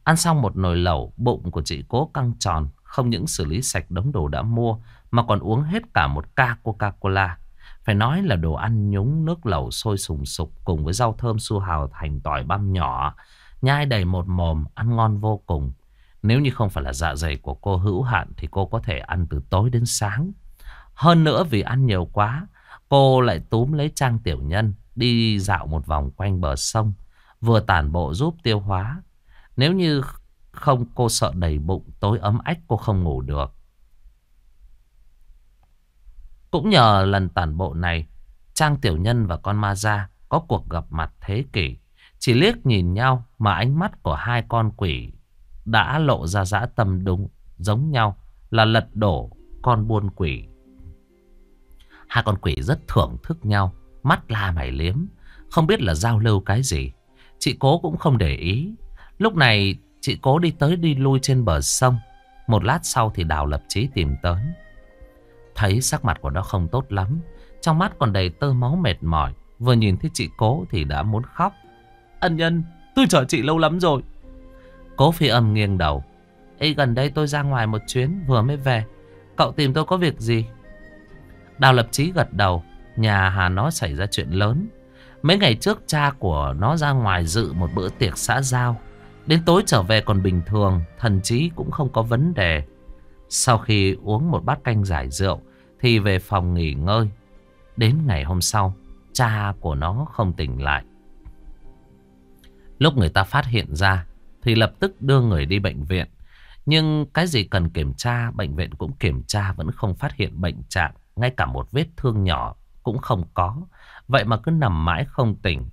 S1: Ăn xong một nồi lẩu, bụng của chị cố căng tròn, không những xử lý sạch đống đồ đã mua mà còn uống hết cả một ca Coca-Cola. Phải nói là đồ ăn nhúng nước lẩu sôi sùng sục cùng với rau thơm su hào thành tỏi băm nhỏ. Nhai đầy một mồm, ăn ngon vô cùng. Nếu như không phải là dạ dày của cô hữu hạn thì cô có thể ăn từ tối đến sáng. Hơn nữa vì ăn nhiều quá, cô lại túm lấy Trang Tiểu Nhân đi dạo một vòng quanh bờ sông. Vừa tản bộ giúp tiêu hóa. Nếu như không cô sợ đầy bụng tối ấm ách cô không ngủ được. Cũng nhờ lần tản bộ này, Trang Tiểu Nhân và con ma gia có cuộc gặp mặt thế kỷ. Chỉ liếc nhìn nhau mà ánh mắt của hai con quỷ đã lộ ra dã tâm đúng giống nhau là lật đổ con buôn quỷ. Hai con quỷ rất thưởng thức nhau, mắt la mày liếm, không biết là giao lưu cái gì. Chị cố cũng không để ý. Lúc này chị cố đi tới đi lui trên bờ sông. Một lát sau thì Đào lập trí tìm tới. Thấy sắc mặt của nó không tốt lắm Trong mắt còn đầy tơ máu mệt mỏi Vừa nhìn thấy chị cố thì đã muốn khóc Ân nhân tôi chờ chị lâu lắm rồi Cố phi âm nghiêng đầu Ê gần đây tôi ra ngoài một chuyến vừa mới về Cậu tìm tôi có việc gì Đào lập trí gật đầu Nhà Hà nó xảy ra chuyện lớn Mấy ngày trước cha của nó ra ngoài dự một bữa tiệc xã giao Đến tối trở về còn bình thường Thần trí cũng không có vấn đề sau khi uống một bát canh giải rượu thì về phòng nghỉ ngơi. Đến ngày hôm sau, cha của nó không tỉnh lại. Lúc người ta phát hiện ra thì lập tức đưa người đi bệnh viện. Nhưng cái gì cần kiểm tra, bệnh viện cũng kiểm tra vẫn không phát hiện bệnh trạng. Ngay cả một vết thương nhỏ cũng không có. Vậy mà cứ nằm mãi không tỉnh.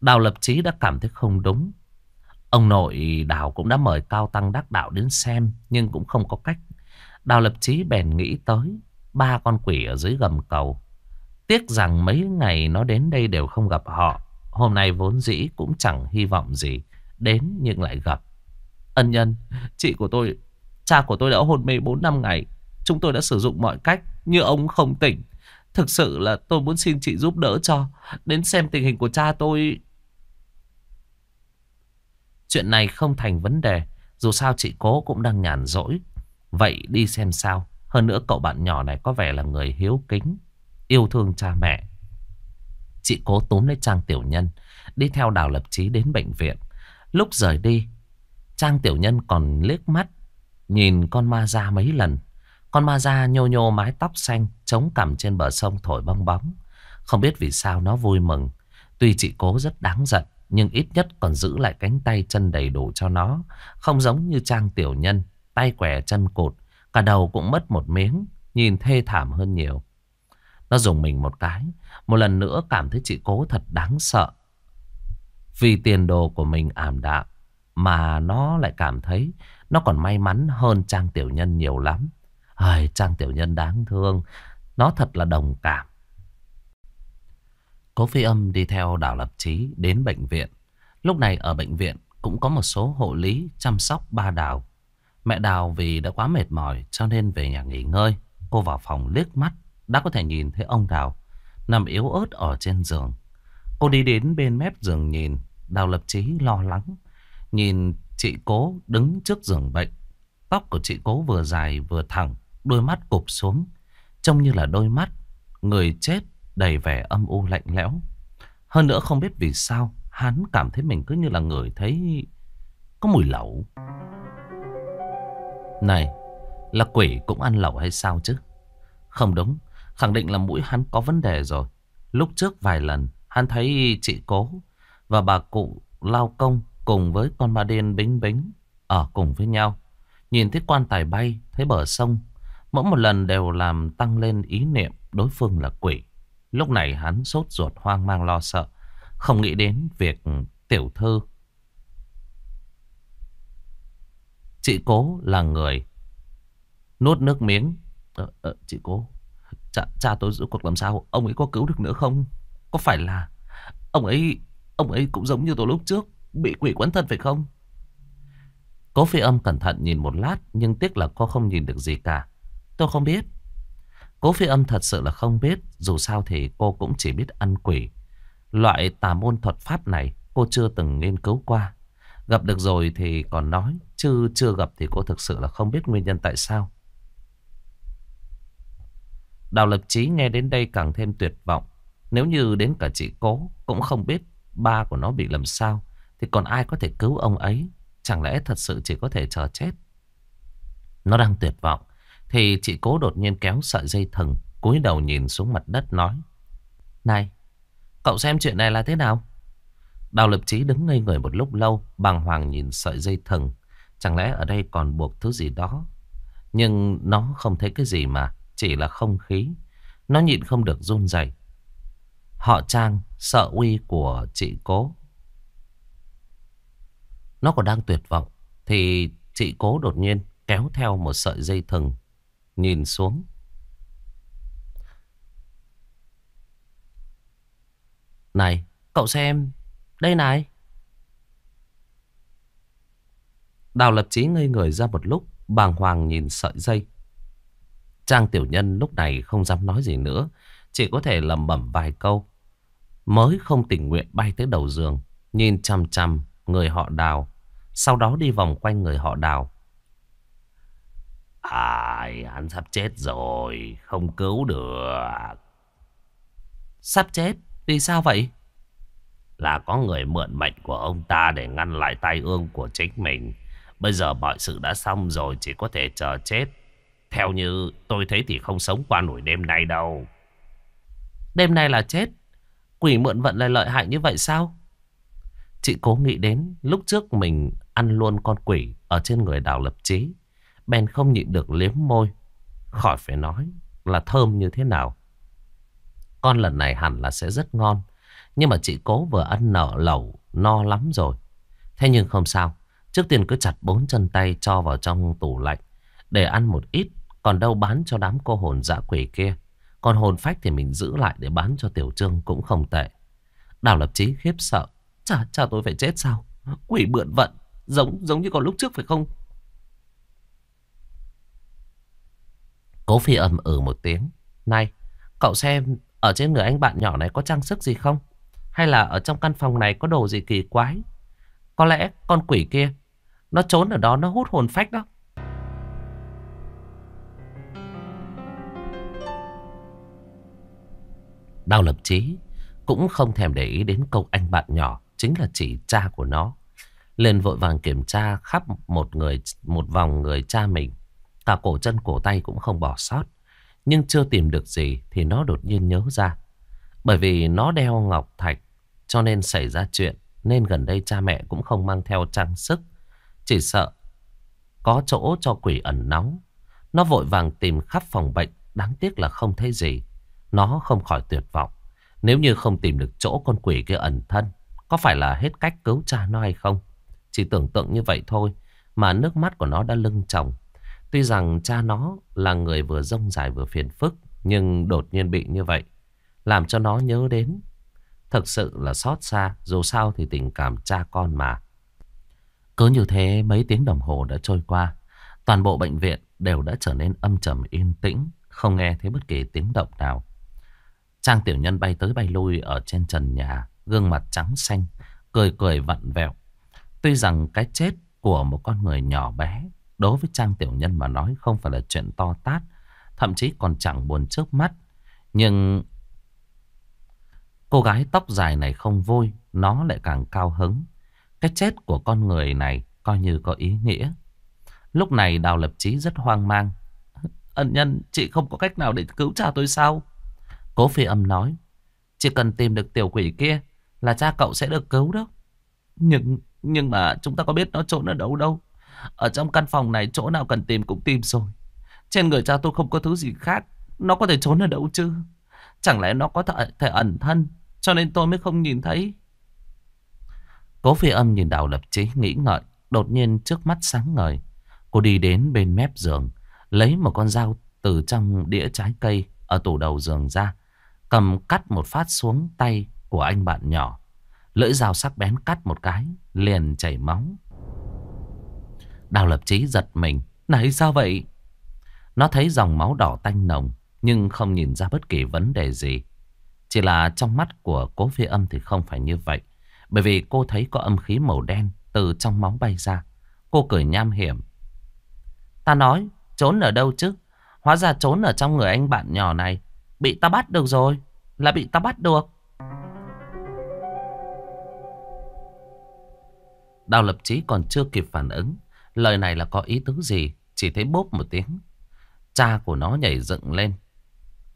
S1: Đào lập trí đã cảm thấy không đúng. Ông nội Đào cũng đã mời Cao Tăng Đắc Đạo đến xem nhưng cũng không có cách Đào lập chí bèn nghĩ tới ba con quỷ ở dưới gầm cầu. Tiếc rằng mấy ngày nó đến đây đều không gặp họ. Hôm nay vốn dĩ cũng chẳng hy vọng gì. Đến nhưng lại gặp. Ân nhân, chị của tôi, cha của tôi đã hôn mê 4 năm ngày. Chúng tôi đã sử dụng mọi cách, như ông không tỉnh. Thực sự là tôi muốn xin chị giúp đỡ cho. Đến xem tình hình của cha tôi... Chuyện này không thành vấn đề. Dù sao chị cố cũng đang nhàn rỗi Vậy đi xem sao. Hơn nữa cậu bạn nhỏ này có vẻ là người hiếu kính, yêu thương cha mẹ. Chị cố túm lấy Trang Tiểu Nhân, đi theo Đào Lập trí đến bệnh viện. Lúc rời đi, Trang Tiểu Nhân còn liếc mắt, nhìn con ma da mấy lần. Con ma da nhô nhô mái tóc xanh, chống cằm trên bờ sông thổi bong bóng. Không biết vì sao nó vui mừng. Tuy chị cố rất đáng giận, nhưng ít nhất còn giữ lại cánh tay chân đầy đủ cho nó. Không giống như Trang Tiểu Nhân tay quẻ chân cột cả đầu cũng mất một miếng, nhìn thê thảm hơn nhiều. Nó dùng mình một cái, một lần nữa cảm thấy chị cố thật đáng sợ. Vì tiền đồ của mình ảm đạm, mà nó lại cảm thấy nó còn may mắn hơn Trang Tiểu Nhân nhiều lắm. Ôi, Trang Tiểu Nhân đáng thương, nó thật là đồng cảm. Cố phi âm đi theo Đào Lập Trí đến bệnh viện. Lúc này ở bệnh viện cũng có một số hộ lý chăm sóc ba đào. Mẹ Đào vì đã quá mệt mỏi cho nên về nhà nghỉ ngơi. Cô vào phòng liếc mắt đã có thể nhìn thấy ông Đào nằm yếu ớt ở trên giường. Cô đi đến bên mép giường nhìn, Đào lập chí lo lắng. Nhìn chị cố đứng trước giường bệnh. Tóc của chị cố vừa dài vừa thẳng, đôi mắt cụp xuống. Trông như là đôi mắt, người chết đầy vẻ âm u lạnh lẽo. Hơn nữa không biết vì sao, hắn cảm thấy mình cứ như là người thấy có mùi lẩu. Này, là quỷ cũng ăn lẩu hay sao chứ? Không đúng, khẳng định là mũi hắn có vấn đề rồi. Lúc trước vài lần, hắn thấy chị cố và bà cụ lao công cùng với con ma đen bính bính ở cùng với nhau. Nhìn thấy quan tài bay, thấy bờ sông, mỗi một lần đều làm tăng lên ý niệm đối phương là quỷ. Lúc này hắn sốt ruột hoang mang lo sợ, không nghĩ đến việc tiểu thư Chị cố là người Nuốt nước miếng ờ, ờ, Chị cố cha, cha tôi rốt cuộc làm sao Ông ấy có cứu được nữa không Có phải là Ông ấy Ông ấy cũng giống như tôi lúc trước Bị quỷ quấn thân phải không Cố phi âm cẩn thận nhìn một lát Nhưng tiếc là cô không nhìn được gì cả Tôi không biết Cố phi âm thật sự là không biết Dù sao thì cô cũng chỉ biết ăn quỷ Loại tà môn thuật pháp này Cô chưa từng nghiên cứu qua Gặp được rồi thì còn nói Chứ chưa gặp thì cô thực sự là không biết nguyên nhân tại sao Đào lập trí nghe đến đây càng thêm tuyệt vọng Nếu như đến cả chị cố Cũng không biết ba của nó bị làm sao Thì còn ai có thể cứu ông ấy Chẳng lẽ thật sự chỉ có thể chờ chết Nó đang tuyệt vọng Thì chị cố đột nhiên kéo sợi dây thần cúi đầu nhìn xuống mặt đất nói Này Cậu xem chuyện này là thế nào Đào lập trí đứng ngây người một lúc lâu Bàng hoàng nhìn sợi dây thần Chẳng lẽ ở đây còn buộc thứ gì đó Nhưng nó không thấy cái gì mà Chỉ là không khí Nó nhịn không được run rẩy. Họ Trang sợ uy của chị cố Nó còn đang tuyệt vọng Thì chị cố đột nhiên kéo theo một sợi dây thừng Nhìn xuống Này cậu xem Đây này Đào lập trí ngây người ra một lúc, bàng hoàng nhìn sợi dây. Trang tiểu nhân lúc này không dám nói gì nữa, chỉ có thể lầm bẩm vài câu. Mới không tình nguyện bay tới đầu giường, nhìn chằm chằm người họ đào, sau đó đi vòng quanh người họ đào. Ai, à, hắn sắp chết rồi, không cứu được. Sắp chết? Vì sao vậy? Là có người mượn mệnh của ông ta để ngăn lại tai ương của chính mình. Bây giờ mọi sự đã xong rồi chỉ có thể chờ chết. Theo như tôi thấy thì không sống qua nổi đêm nay đâu. Đêm nay là chết. Quỷ mượn vận lại lợi hại như vậy sao? Chị cố nghĩ đến lúc trước mình ăn luôn con quỷ ở trên người đào lập trí. Bèn không nhịn được liếm môi. Khỏi phải nói là thơm như thế nào. Con lần này hẳn là sẽ rất ngon. Nhưng mà chị cố vừa ăn nở lẩu no lắm rồi. Thế nhưng không sao. Trước tiên cứ chặt bốn chân tay cho vào trong tủ lạnh Để ăn một ít Còn đâu bán cho đám cô hồn dã dạ quỷ kia Còn hồn phách thì mình giữ lại để bán cho tiểu trương cũng không tệ Đào lập chí khiếp sợ Chà, cha tôi phải chết sao Quỷ bượn vận Giống giống như còn lúc trước phải không Cố phi âm ừ một tiếng Này cậu xem Ở trên người anh bạn nhỏ này có trang sức gì không Hay là ở trong căn phòng này có đồ gì kỳ quái Có lẽ con quỷ kia nó trốn ở đó nó hút hồn phách đó Đào lập trí Cũng không thèm để ý đến câu anh bạn nhỏ Chính là chỉ cha của nó Lên vội vàng kiểm tra khắp một người một vòng người cha mình Cả cổ chân cổ tay cũng không bỏ sót Nhưng chưa tìm được gì Thì nó đột nhiên nhớ ra Bởi vì nó đeo ngọc thạch Cho nên xảy ra chuyện Nên gần đây cha mẹ cũng không mang theo trang sức chỉ sợ có chỗ cho quỷ ẩn nóng. Nó vội vàng tìm khắp phòng bệnh, đáng tiếc là không thấy gì. Nó không khỏi tuyệt vọng. Nếu như không tìm được chỗ con quỷ kia ẩn thân, có phải là hết cách cứu cha nó hay không? Chỉ tưởng tượng như vậy thôi mà nước mắt của nó đã lưng tròng. Tuy rằng cha nó là người vừa rông dài vừa phiền phức, nhưng đột nhiên bị như vậy, làm cho nó nhớ đến. Thực sự là xót xa, dù sao thì tình cảm cha con mà. Cứ như thế mấy tiếng đồng hồ đã trôi qua. Toàn bộ bệnh viện đều đã trở nên âm trầm yên tĩnh, không nghe thấy bất kỳ tiếng động nào. Trang tiểu nhân bay tới bay lui ở trên trần nhà, gương mặt trắng xanh, cười cười vặn vẹo. Tuy rằng cái chết của một con người nhỏ bé đối với Trang tiểu nhân mà nói không phải là chuyện to tát, thậm chí còn chẳng buồn trước mắt. Nhưng cô gái tóc dài này không vui, nó lại càng cao hứng. Cái chết của con người này coi như có ý nghĩa. Lúc này Đào Lập Chí rất hoang mang. Ân nhân, chị không có cách nào để cứu cha tôi sao? Cố phi âm nói. Chỉ cần tìm được tiểu quỷ kia là cha cậu sẽ được cứu đó. Nhưng nhưng mà chúng ta có biết nó trốn ở đâu đâu. Ở trong căn phòng này chỗ nào cần tìm cũng tìm rồi. Trên người cha tôi không có thứ gì khác. Nó có thể trốn ở đâu chứ? Chẳng lẽ nó có thể, thể ẩn thân cho nên tôi mới không nhìn thấy. Cố phi âm nhìn đào lập Chí nghĩ ngợi Đột nhiên trước mắt sáng ngời Cô đi đến bên mép giường Lấy một con dao từ trong đĩa trái cây Ở tủ đầu giường ra Cầm cắt một phát xuống tay của anh bạn nhỏ Lưỡi dao sắc bén cắt một cái Liền chảy máu Đào lập Chí giật mình Này sao vậy Nó thấy dòng máu đỏ tanh nồng Nhưng không nhìn ra bất kỳ vấn đề gì Chỉ là trong mắt của cố phi âm thì không phải như vậy bởi vì cô thấy có âm khí màu đen từ trong móng bay ra. Cô cười nham hiểm. Ta nói, trốn ở đâu chứ? Hóa ra trốn ở trong người anh bạn nhỏ này. Bị ta bắt được rồi. Là bị ta bắt được. Đào lập chí còn chưa kịp phản ứng. Lời này là có ý tứ gì? Chỉ thấy bốp một tiếng. Cha của nó nhảy dựng lên.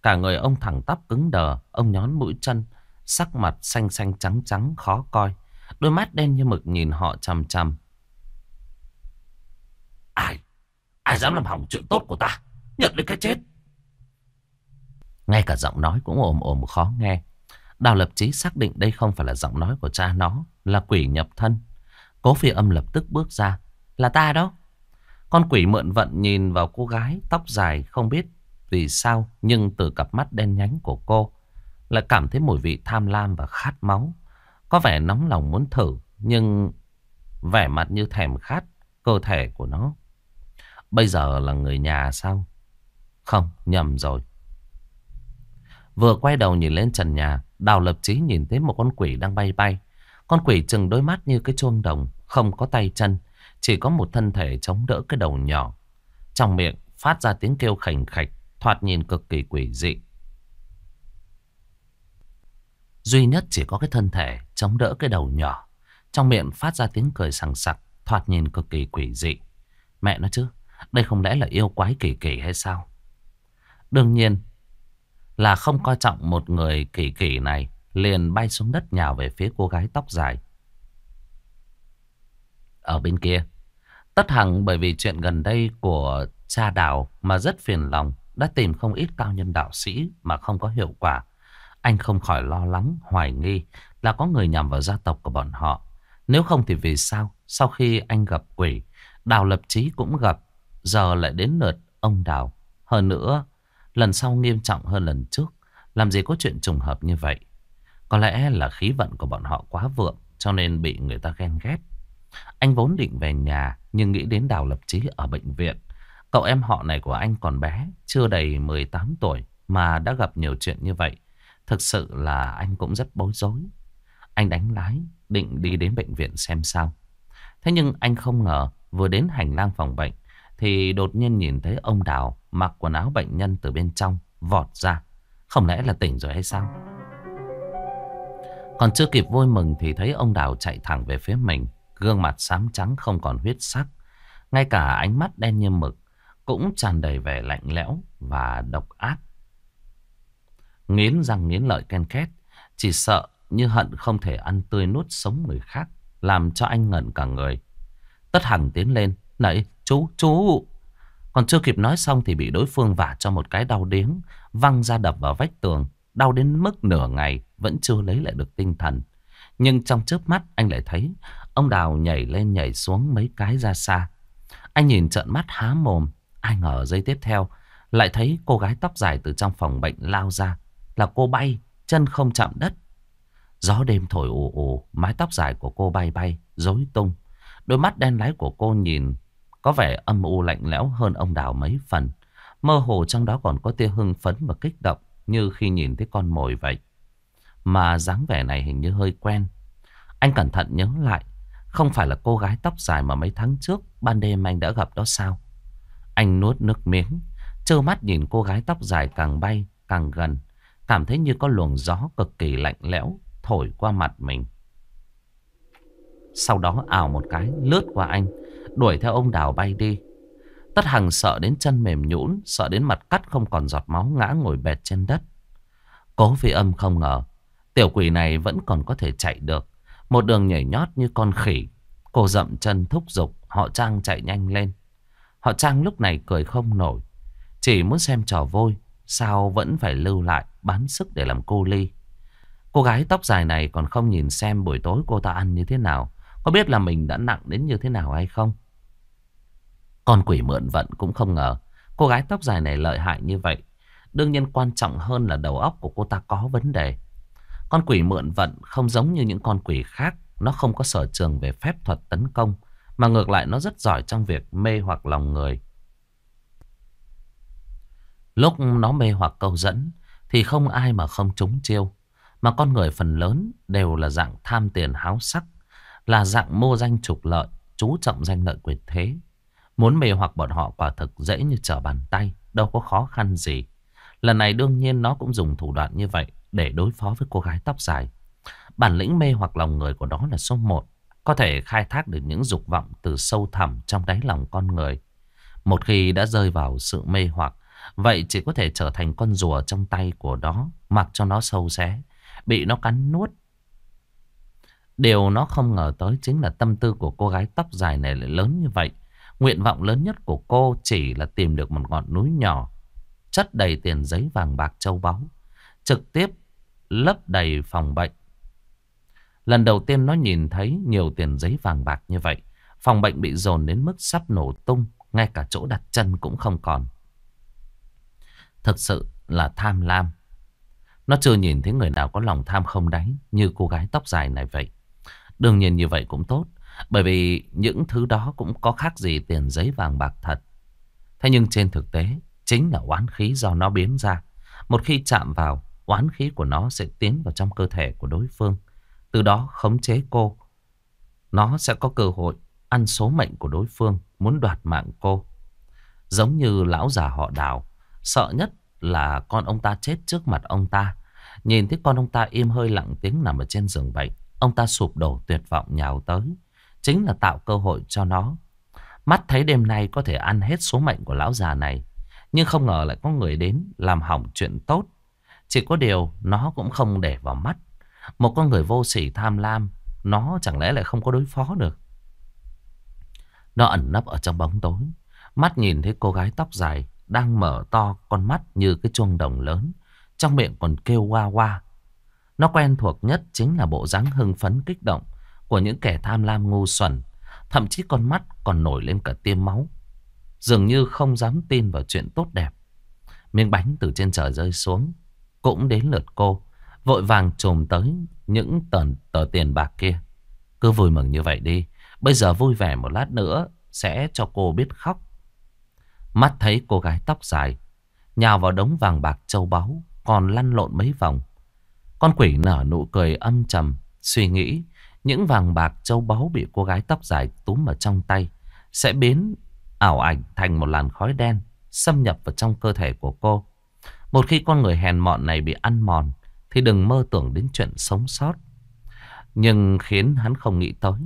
S1: Cả người ông thẳng tắp cứng đờ. Ông nhón mũi chân sắc mặt xanh xanh trắng trắng khó coi. Đôi mắt đen như mực nhìn họ chằm chằm. Ai? Ai dám làm hỏng chuyện tốt của ta? Nhận lấy cái chết. Ngay cả giọng nói cũng ồm ồm khó nghe. Đào lập trí xác định đây không phải là giọng nói của cha nó, là quỷ nhập thân. Cố phi âm lập tức bước ra. Là ta đó. Con quỷ mượn vận nhìn vào cô gái tóc dài không biết vì sao nhưng từ cặp mắt đen nhánh của cô lại cảm thấy mùi vị tham lam và khát máu. Có vẻ nóng lòng muốn thử, nhưng vẻ mặt như thèm khát cơ thể của nó. Bây giờ là người nhà sao? Không, nhầm rồi. Vừa quay đầu nhìn lên trần nhà, đào lập trí nhìn thấy một con quỷ đang bay bay. Con quỷ chừng đôi mắt như cái chuông đồng, không có tay chân, chỉ có một thân thể chống đỡ cái đầu nhỏ. Trong miệng phát ra tiếng kêu khảnh khạch, thoạt nhìn cực kỳ quỷ dị. Duy nhất chỉ có cái thân thể chống đỡ cái đầu nhỏ. Trong miệng phát ra tiếng cười sằng sặc, thoạt nhìn cực kỳ quỷ dị. Mẹ nó chứ, đây không lẽ là yêu quái kỳ kỳ hay sao? Đương nhiên là không coi trọng một người kỳ kỳ này liền bay xuống đất nhào về phía cô gái tóc dài. Ở bên kia, Tất Hằng bởi vì chuyện gần đây của cha đào mà rất phiền lòng đã tìm không ít cao nhân đạo sĩ mà không có hiệu quả. Anh không khỏi lo lắng, hoài nghi là có người nhằm vào gia tộc của bọn họ. Nếu không thì vì sao? Sau khi anh gặp quỷ, Đào Lập trí cũng gặp. Giờ lại đến lượt ông Đào. Hơn nữa, lần sau nghiêm trọng hơn lần trước. Làm gì có chuyện trùng hợp như vậy? Có lẽ là khí vận của bọn họ quá vượng cho nên bị người ta ghen ghét. Anh vốn định về nhà nhưng nghĩ đến Đào Lập trí ở bệnh viện. Cậu em họ này của anh còn bé, chưa đầy 18 tuổi mà đã gặp nhiều chuyện như vậy. Thực sự là anh cũng rất bối rối. Anh đánh lái, định đi đến bệnh viện xem sao. Thế nhưng anh không ngờ vừa đến hành lang phòng bệnh thì đột nhiên nhìn thấy ông Đào mặc quần áo bệnh nhân từ bên trong vọt ra. Không lẽ là tỉnh rồi hay sao? Còn chưa kịp vui mừng thì thấy ông Đào chạy thẳng về phía mình, gương mặt xám trắng không còn huyết sắc. Ngay cả ánh mắt đen như mực cũng tràn đầy vẻ lạnh lẽo và độc ác nghiến răng nghiến lợi ken két, chỉ sợ như hận không thể ăn tươi nuốt sống người khác, làm cho anh ngẩn cả người. Tất Hằng tiến lên, nãy chú, chú. Còn chưa kịp nói xong thì bị đối phương vả cho một cái đau đớn văng ra đập vào vách tường, đau đến mức nửa ngày vẫn chưa lấy lại được tinh thần. Nhưng trong chớp mắt anh lại thấy ông Đào nhảy lên nhảy xuống mấy cái ra xa. Anh nhìn trợn mắt há mồm, ai ngờ giây tiếp theo lại thấy cô gái tóc dài từ trong phòng bệnh lao ra, là cô bay, chân không chạm đất. Gió đêm thổi ù ù, mái tóc dài của cô bay bay, rối tung. Đôi mắt đen láy của cô nhìn có vẻ âm u lạnh lẽo hơn ông Đào mấy phần. Mơ hồ trong đó còn có tia hưng phấn và kích động như khi nhìn thấy con mồi vậy. Mà dáng vẻ này hình như hơi quen. Anh cẩn thận nhớ lại, không phải là cô gái tóc dài mà mấy tháng trước ban đêm anh đã gặp đó sao? Anh nuốt nước miếng, trơ mắt nhìn cô gái tóc dài càng bay, càng gần. Cảm thấy như có luồng gió cực kỳ lạnh lẽo thổi qua mặt mình. Sau đó ảo một cái lướt qua anh, đuổi theo ông Đào bay đi. Tất Hằng sợ đến chân mềm nhũn, sợ đến mặt cắt không còn giọt máu ngã ngồi bệt trên đất. Cố phi âm không ngờ, tiểu quỷ này vẫn còn có thể chạy được. Một đường nhảy nhót như con khỉ. Cô dậm chân thúc giục, họ Trang chạy nhanh lên. Họ Trang lúc này cười không nổi, chỉ muốn xem trò vôi. Sao vẫn phải lưu lại bán sức để làm cô ly Cô gái tóc dài này còn không nhìn xem buổi tối cô ta ăn như thế nào Có biết là mình đã nặng đến như thế nào hay không Con quỷ mượn vận cũng không ngờ Cô gái tóc dài này lợi hại như vậy Đương nhiên quan trọng hơn là đầu óc của cô ta có vấn đề Con quỷ mượn vận không giống như những con quỷ khác Nó không có sở trường về phép thuật tấn công Mà ngược lại nó rất giỏi trong việc mê hoặc lòng người Lúc nó mê hoặc câu dẫn thì không ai mà không trúng chiêu. Mà con người phần lớn đều là dạng tham tiền háo sắc, là dạng mô danh trục lợi, chú trọng danh lợi quyền thế. Muốn mê hoặc bọn họ quả thực dễ như trở bàn tay, đâu có khó khăn gì. Lần này đương nhiên nó cũng dùng thủ đoạn như vậy để đối phó với cô gái tóc dài. Bản lĩnh mê hoặc lòng người của nó là số một Có thể khai thác được những dục vọng từ sâu thẳm trong đáy lòng con người. Một khi đã rơi vào sự mê hoặc Vậy chỉ có thể trở thành con rùa trong tay của đó Mặc cho nó sâu xé Bị nó cắn nuốt Điều nó không ngờ tới chính là tâm tư của cô gái tóc dài này lại lớn như vậy Nguyện vọng lớn nhất của cô chỉ là tìm được một ngọn núi nhỏ Chất đầy tiền giấy vàng bạc châu báu Trực tiếp lấp đầy phòng bệnh Lần đầu tiên nó nhìn thấy nhiều tiền giấy vàng bạc như vậy Phòng bệnh bị dồn đến mức sắp nổ tung Ngay cả chỗ đặt chân cũng không còn Thực sự là tham lam. Nó chưa nhìn thấy người nào có lòng tham không đáy như cô gái tóc dài này vậy. Đương nhiên như vậy cũng tốt. Bởi vì những thứ đó cũng có khác gì tiền giấy vàng bạc thật. Thế nhưng trên thực tế chính là oán khí do nó biến ra. Một khi chạm vào, oán khí của nó sẽ tiến vào trong cơ thể của đối phương. Từ đó khống chế cô. Nó sẽ có cơ hội ăn số mệnh của đối phương muốn đoạt mạng cô. Giống như lão già họ đào Sợ nhất là con ông ta chết trước mặt ông ta. Nhìn thấy con ông ta im hơi lặng tiếng nằm ở trên giường bệnh. Ông ta sụp đổ tuyệt vọng nhào tới. Chính là tạo cơ hội cho nó. Mắt thấy đêm nay có thể ăn hết số mệnh của lão già này. Nhưng không ngờ lại có người đến làm hỏng chuyện tốt. Chỉ có điều nó cũng không để vào mắt. Một con người vô sỉ tham lam. Nó chẳng lẽ lại không có đối phó được. Nó ẩn nấp ở trong bóng tối. Mắt nhìn thấy cô gái tóc dài đang mở to con mắt như cái chuông đồng lớn, trong miệng còn kêu hoa hoa. Nó quen thuộc nhất chính là bộ dáng hưng phấn kích động của những kẻ tham lam ngu xuẩn, thậm chí con mắt còn nổi lên cả tiêm máu. Dường như không dám tin vào chuyện tốt đẹp. Miếng bánh từ trên trời rơi xuống, cũng đến lượt cô, vội vàng trồm tới những tờ, tờ tiền bạc kia. Cứ vui mừng như vậy đi, bây giờ vui vẻ một lát nữa sẽ cho cô biết khóc. Mắt thấy cô gái tóc dài Nhào vào đống vàng bạc châu báu Còn lăn lộn mấy vòng Con quỷ nở nụ cười âm trầm Suy nghĩ Những vàng bạc châu báu bị cô gái tóc dài túm ở trong tay Sẽ biến ảo ảnh thành một làn khói đen Xâm nhập vào trong cơ thể của cô Một khi con người hèn mọn này bị ăn mòn Thì đừng mơ tưởng đến chuyện sống sót Nhưng khiến hắn không nghĩ tới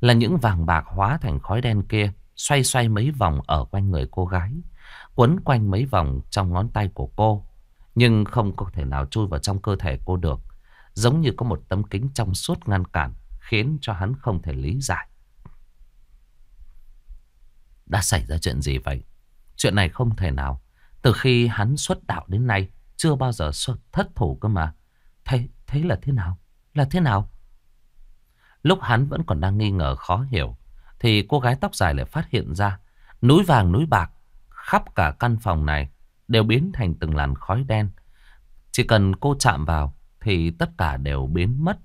S1: Là những vàng bạc hóa thành khói đen kia xoay xoay mấy vòng ở quanh người cô gái, quấn quanh mấy vòng trong ngón tay của cô, nhưng không có thể nào chui vào trong cơ thể cô được, giống như có một tấm kính trong suốt ngăn cản, khiến cho hắn không thể lý giải. Đã xảy ra chuyện gì vậy? Chuyện này không thể nào. Từ khi hắn xuất đạo đến nay, chưa bao giờ xuất thất thủ cơ mà. Thế, thế là thế nào? Là thế nào? Lúc hắn vẫn còn đang nghi ngờ khó hiểu thì cô gái tóc dài lại phát hiện ra Núi vàng núi bạc Khắp cả căn phòng này Đều biến thành từng làn khói đen Chỉ cần cô chạm vào Thì tất cả đều biến mất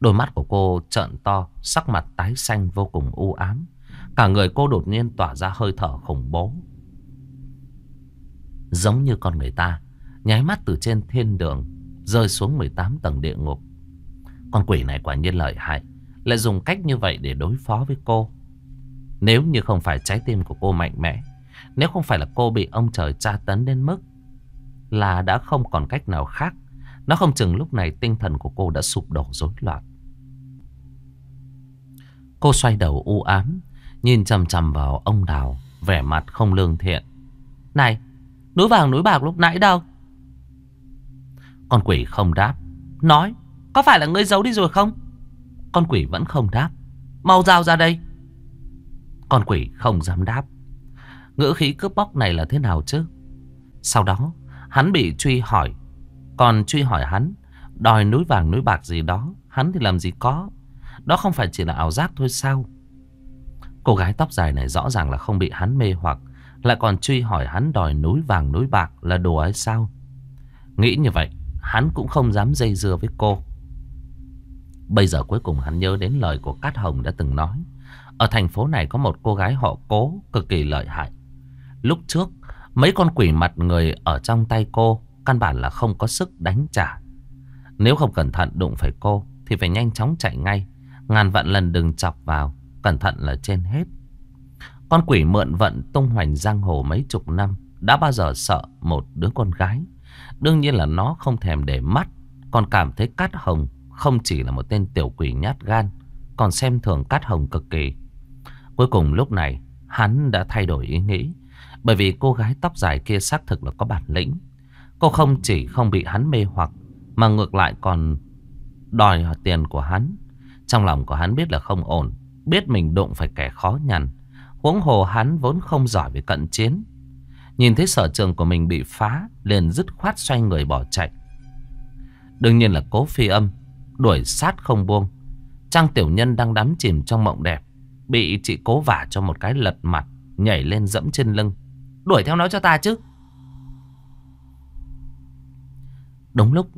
S1: Đôi mắt của cô trợn to Sắc mặt tái xanh vô cùng u ám Cả người cô đột nhiên tỏa ra hơi thở khủng bố Giống như con người ta Nháy mắt từ trên thiên đường Rơi xuống 18 tầng địa ngục con quỷ này quả nhiên lợi hại Lại dùng cách như vậy để đối phó với cô Nếu như không phải trái tim của cô mạnh mẽ Nếu không phải là cô bị ông trời tra tấn đến mức Là đã không còn cách nào khác Nó không chừng lúc này tinh thần của cô đã sụp đổ rối loạn Cô xoay đầu u ám Nhìn chầm chầm vào ông Đào Vẻ mặt không lương thiện Này núi vàng núi bạc lúc nãy đâu Con quỷ không đáp Nói có phải là ngươi giấu đi rồi không Con quỷ vẫn không đáp Mau giao ra đây Con quỷ không dám đáp Ngữ khí cướp bóc này là thế nào chứ Sau đó hắn bị truy hỏi Còn truy hỏi hắn Đòi núi vàng núi bạc gì đó Hắn thì làm gì có Đó không phải chỉ là ảo giác thôi sao Cô gái tóc dài này rõ ràng là không bị hắn mê hoặc Lại còn truy hỏi hắn đòi núi vàng núi bạc là đồ ấy sao Nghĩ như vậy Hắn cũng không dám dây dưa với cô Bây giờ cuối cùng hắn nhớ đến lời của Cát Hồng đã từng nói. Ở thành phố này có một cô gái họ cố cực kỳ lợi hại. Lúc trước, mấy con quỷ mặt người ở trong tay cô căn bản là không có sức đánh trả. Nếu không cẩn thận đụng phải cô thì phải nhanh chóng chạy ngay. Ngàn vạn lần đừng chọc vào, cẩn thận là trên hết. Con quỷ mượn vận tung hoành giang hồ mấy chục năm đã bao giờ sợ một đứa con gái. Đương nhiên là nó không thèm để mắt, còn cảm thấy cát hồng không chỉ là một tên tiểu quỷ nhát gan, còn xem thường Cát Hồng cực kỳ. Cuối cùng lúc này, hắn đã thay đổi ý nghĩ, bởi vì cô gái tóc dài kia xác thực là có bản lĩnh. Cô không chỉ không bị hắn mê hoặc, mà ngược lại còn đòi tiền của hắn. Trong lòng của hắn biết là không ổn, biết mình đụng phải kẻ khó nhằn. Huống hồ hắn vốn không giỏi về cận chiến. Nhìn thấy sở trường của mình bị phá, liền dứt khoát xoay người bỏ chạy. Đương nhiên là cố phi âm Đuổi sát không buông Trang tiểu nhân đang đắm chìm trong mộng đẹp Bị chị cố vả cho một cái lật mặt Nhảy lên dẫm trên lưng Đuổi theo nó cho ta chứ Đúng lúc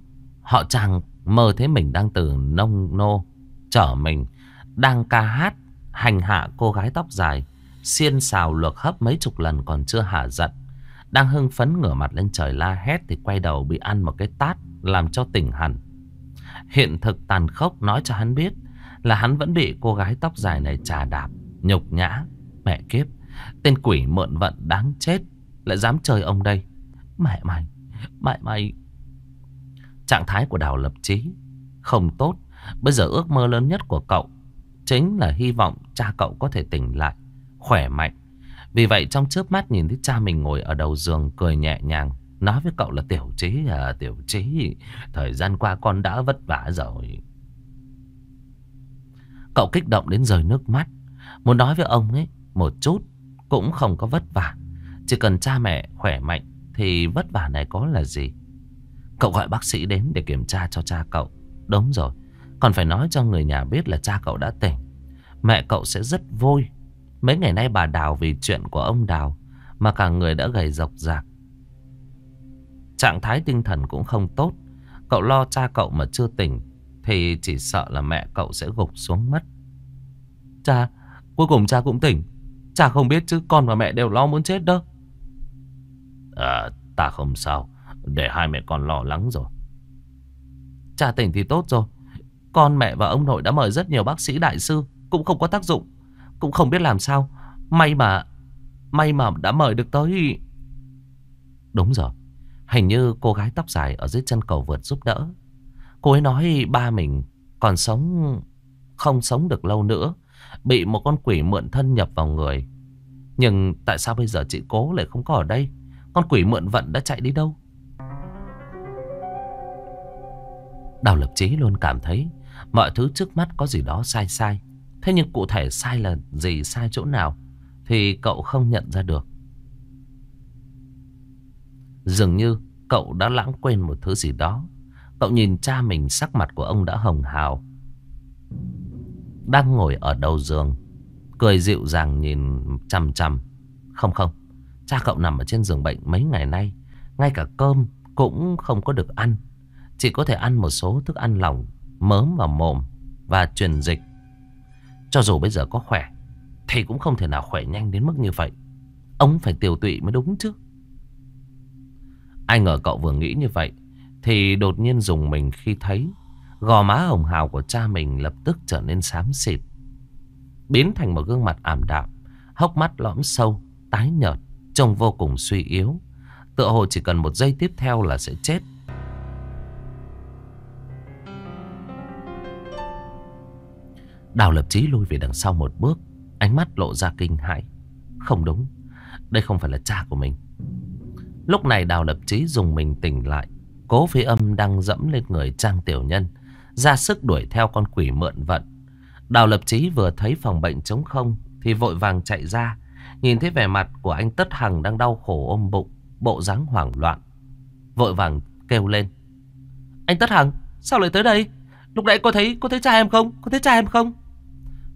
S1: Họ chàng mơ thấy mình đang từ nông nô Chở mình Đang ca hát Hành hạ cô gái tóc dài Xiên xào lược hấp mấy chục lần còn chưa hạ giận Đang hưng phấn ngửa mặt lên trời la hét Thì quay đầu bị ăn một cái tát Làm cho tỉnh hẳn Hiện thực tàn khốc nói cho hắn biết là hắn vẫn bị cô gái tóc dài này trà đạp, nhục nhã. Mẹ kiếp, tên quỷ mượn vận đáng chết, lại dám chơi ông đây. Mẹ mày, mẹ mày. Trạng thái của đào lập trí không tốt. Bây giờ ước mơ lớn nhất của cậu chính là hy vọng cha cậu có thể tỉnh lại, khỏe mạnh. Vì vậy trong chớp mắt nhìn thấy cha mình ngồi ở đầu giường cười nhẹ nhàng Nói với cậu là tiểu trí à tiểu trí Thời gian qua con đã vất vả rồi Cậu kích động đến rời nước mắt Muốn nói với ông ấy Một chút cũng không có vất vả Chỉ cần cha mẹ khỏe mạnh Thì vất vả này có là gì Cậu gọi bác sĩ đến để kiểm tra cho cha cậu Đúng rồi Còn phải nói cho người nhà biết là cha cậu đã tỉnh Mẹ cậu sẽ rất vui Mấy ngày nay bà Đào vì chuyện của ông Đào Mà cả người đã gầy dọc dạc Trạng thái tinh thần cũng không tốt Cậu lo cha cậu mà chưa tỉnh Thì chỉ sợ là mẹ cậu sẽ gục xuống mất Cha Cuối cùng cha cũng tỉnh Cha không biết chứ con và mẹ đều lo muốn chết đó À ta không sao Để hai mẹ con lo lắng rồi Cha tỉnh thì tốt rồi Con mẹ và ông nội đã mời rất nhiều bác sĩ đại sư Cũng không có tác dụng Cũng không biết làm sao May mà May mà đã mời được tới Đúng rồi Hình như cô gái tóc dài ở dưới chân cầu vượt giúp đỡ. Cô ấy nói ba mình còn sống không sống được lâu nữa. Bị một con quỷ mượn thân nhập vào người. Nhưng tại sao bây giờ chị cố lại không có ở đây? Con quỷ mượn vận đã chạy đi đâu? Đào lập trí luôn cảm thấy mọi thứ trước mắt có gì đó sai sai. Thế nhưng cụ thể sai là gì sai chỗ nào thì cậu không nhận ra được. Dường như cậu đã lãng quên một thứ gì đó. Cậu nhìn cha mình sắc mặt của ông đã hồng hào. Đang ngồi ở đầu giường. Cười dịu dàng nhìn chằm chằm. Không không. Cha cậu nằm ở trên giường bệnh mấy ngày nay. Ngay cả cơm cũng không có được ăn. Chỉ có thể ăn một số thức ăn lỏng. Mớm vào mồm. Và truyền dịch. Cho dù bây giờ có khỏe. Thì cũng không thể nào khỏe nhanh đến mức như vậy. Ông phải tiểu tụy mới đúng chứ. Ai ngờ cậu vừa nghĩ như vậy Thì đột nhiên dùng mình khi thấy Gò má hồng hào của cha mình lập tức trở nên xám xịt Biến thành một gương mặt ảm đạm Hốc mắt lõm sâu Tái nhợt Trông vô cùng suy yếu Tựa hồ chỉ cần một giây tiếp theo là sẽ chết Đào lập trí lui về đằng sau một bước Ánh mắt lộ ra kinh hãi Không đúng Đây không phải là cha của mình Lúc này Đào Lập Trí dùng mình tỉnh lại. Cố phi âm đang dẫm lên người Trang Tiểu Nhân. Ra sức đuổi theo con quỷ mượn vận. Đào Lập Trí vừa thấy phòng bệnh trống không thì vội vàng chạy ra. Nhìn thấy vẻ mặt của anh Tất Hằng đang đau khổ ôm bụng, bộ dáng hoảng loạn. Vội vàng kêu lên. Anh Tất Hằng, sao lại tới đây? Lúc nãy có thấy, có thấy cha em không? Có thấy cha em không?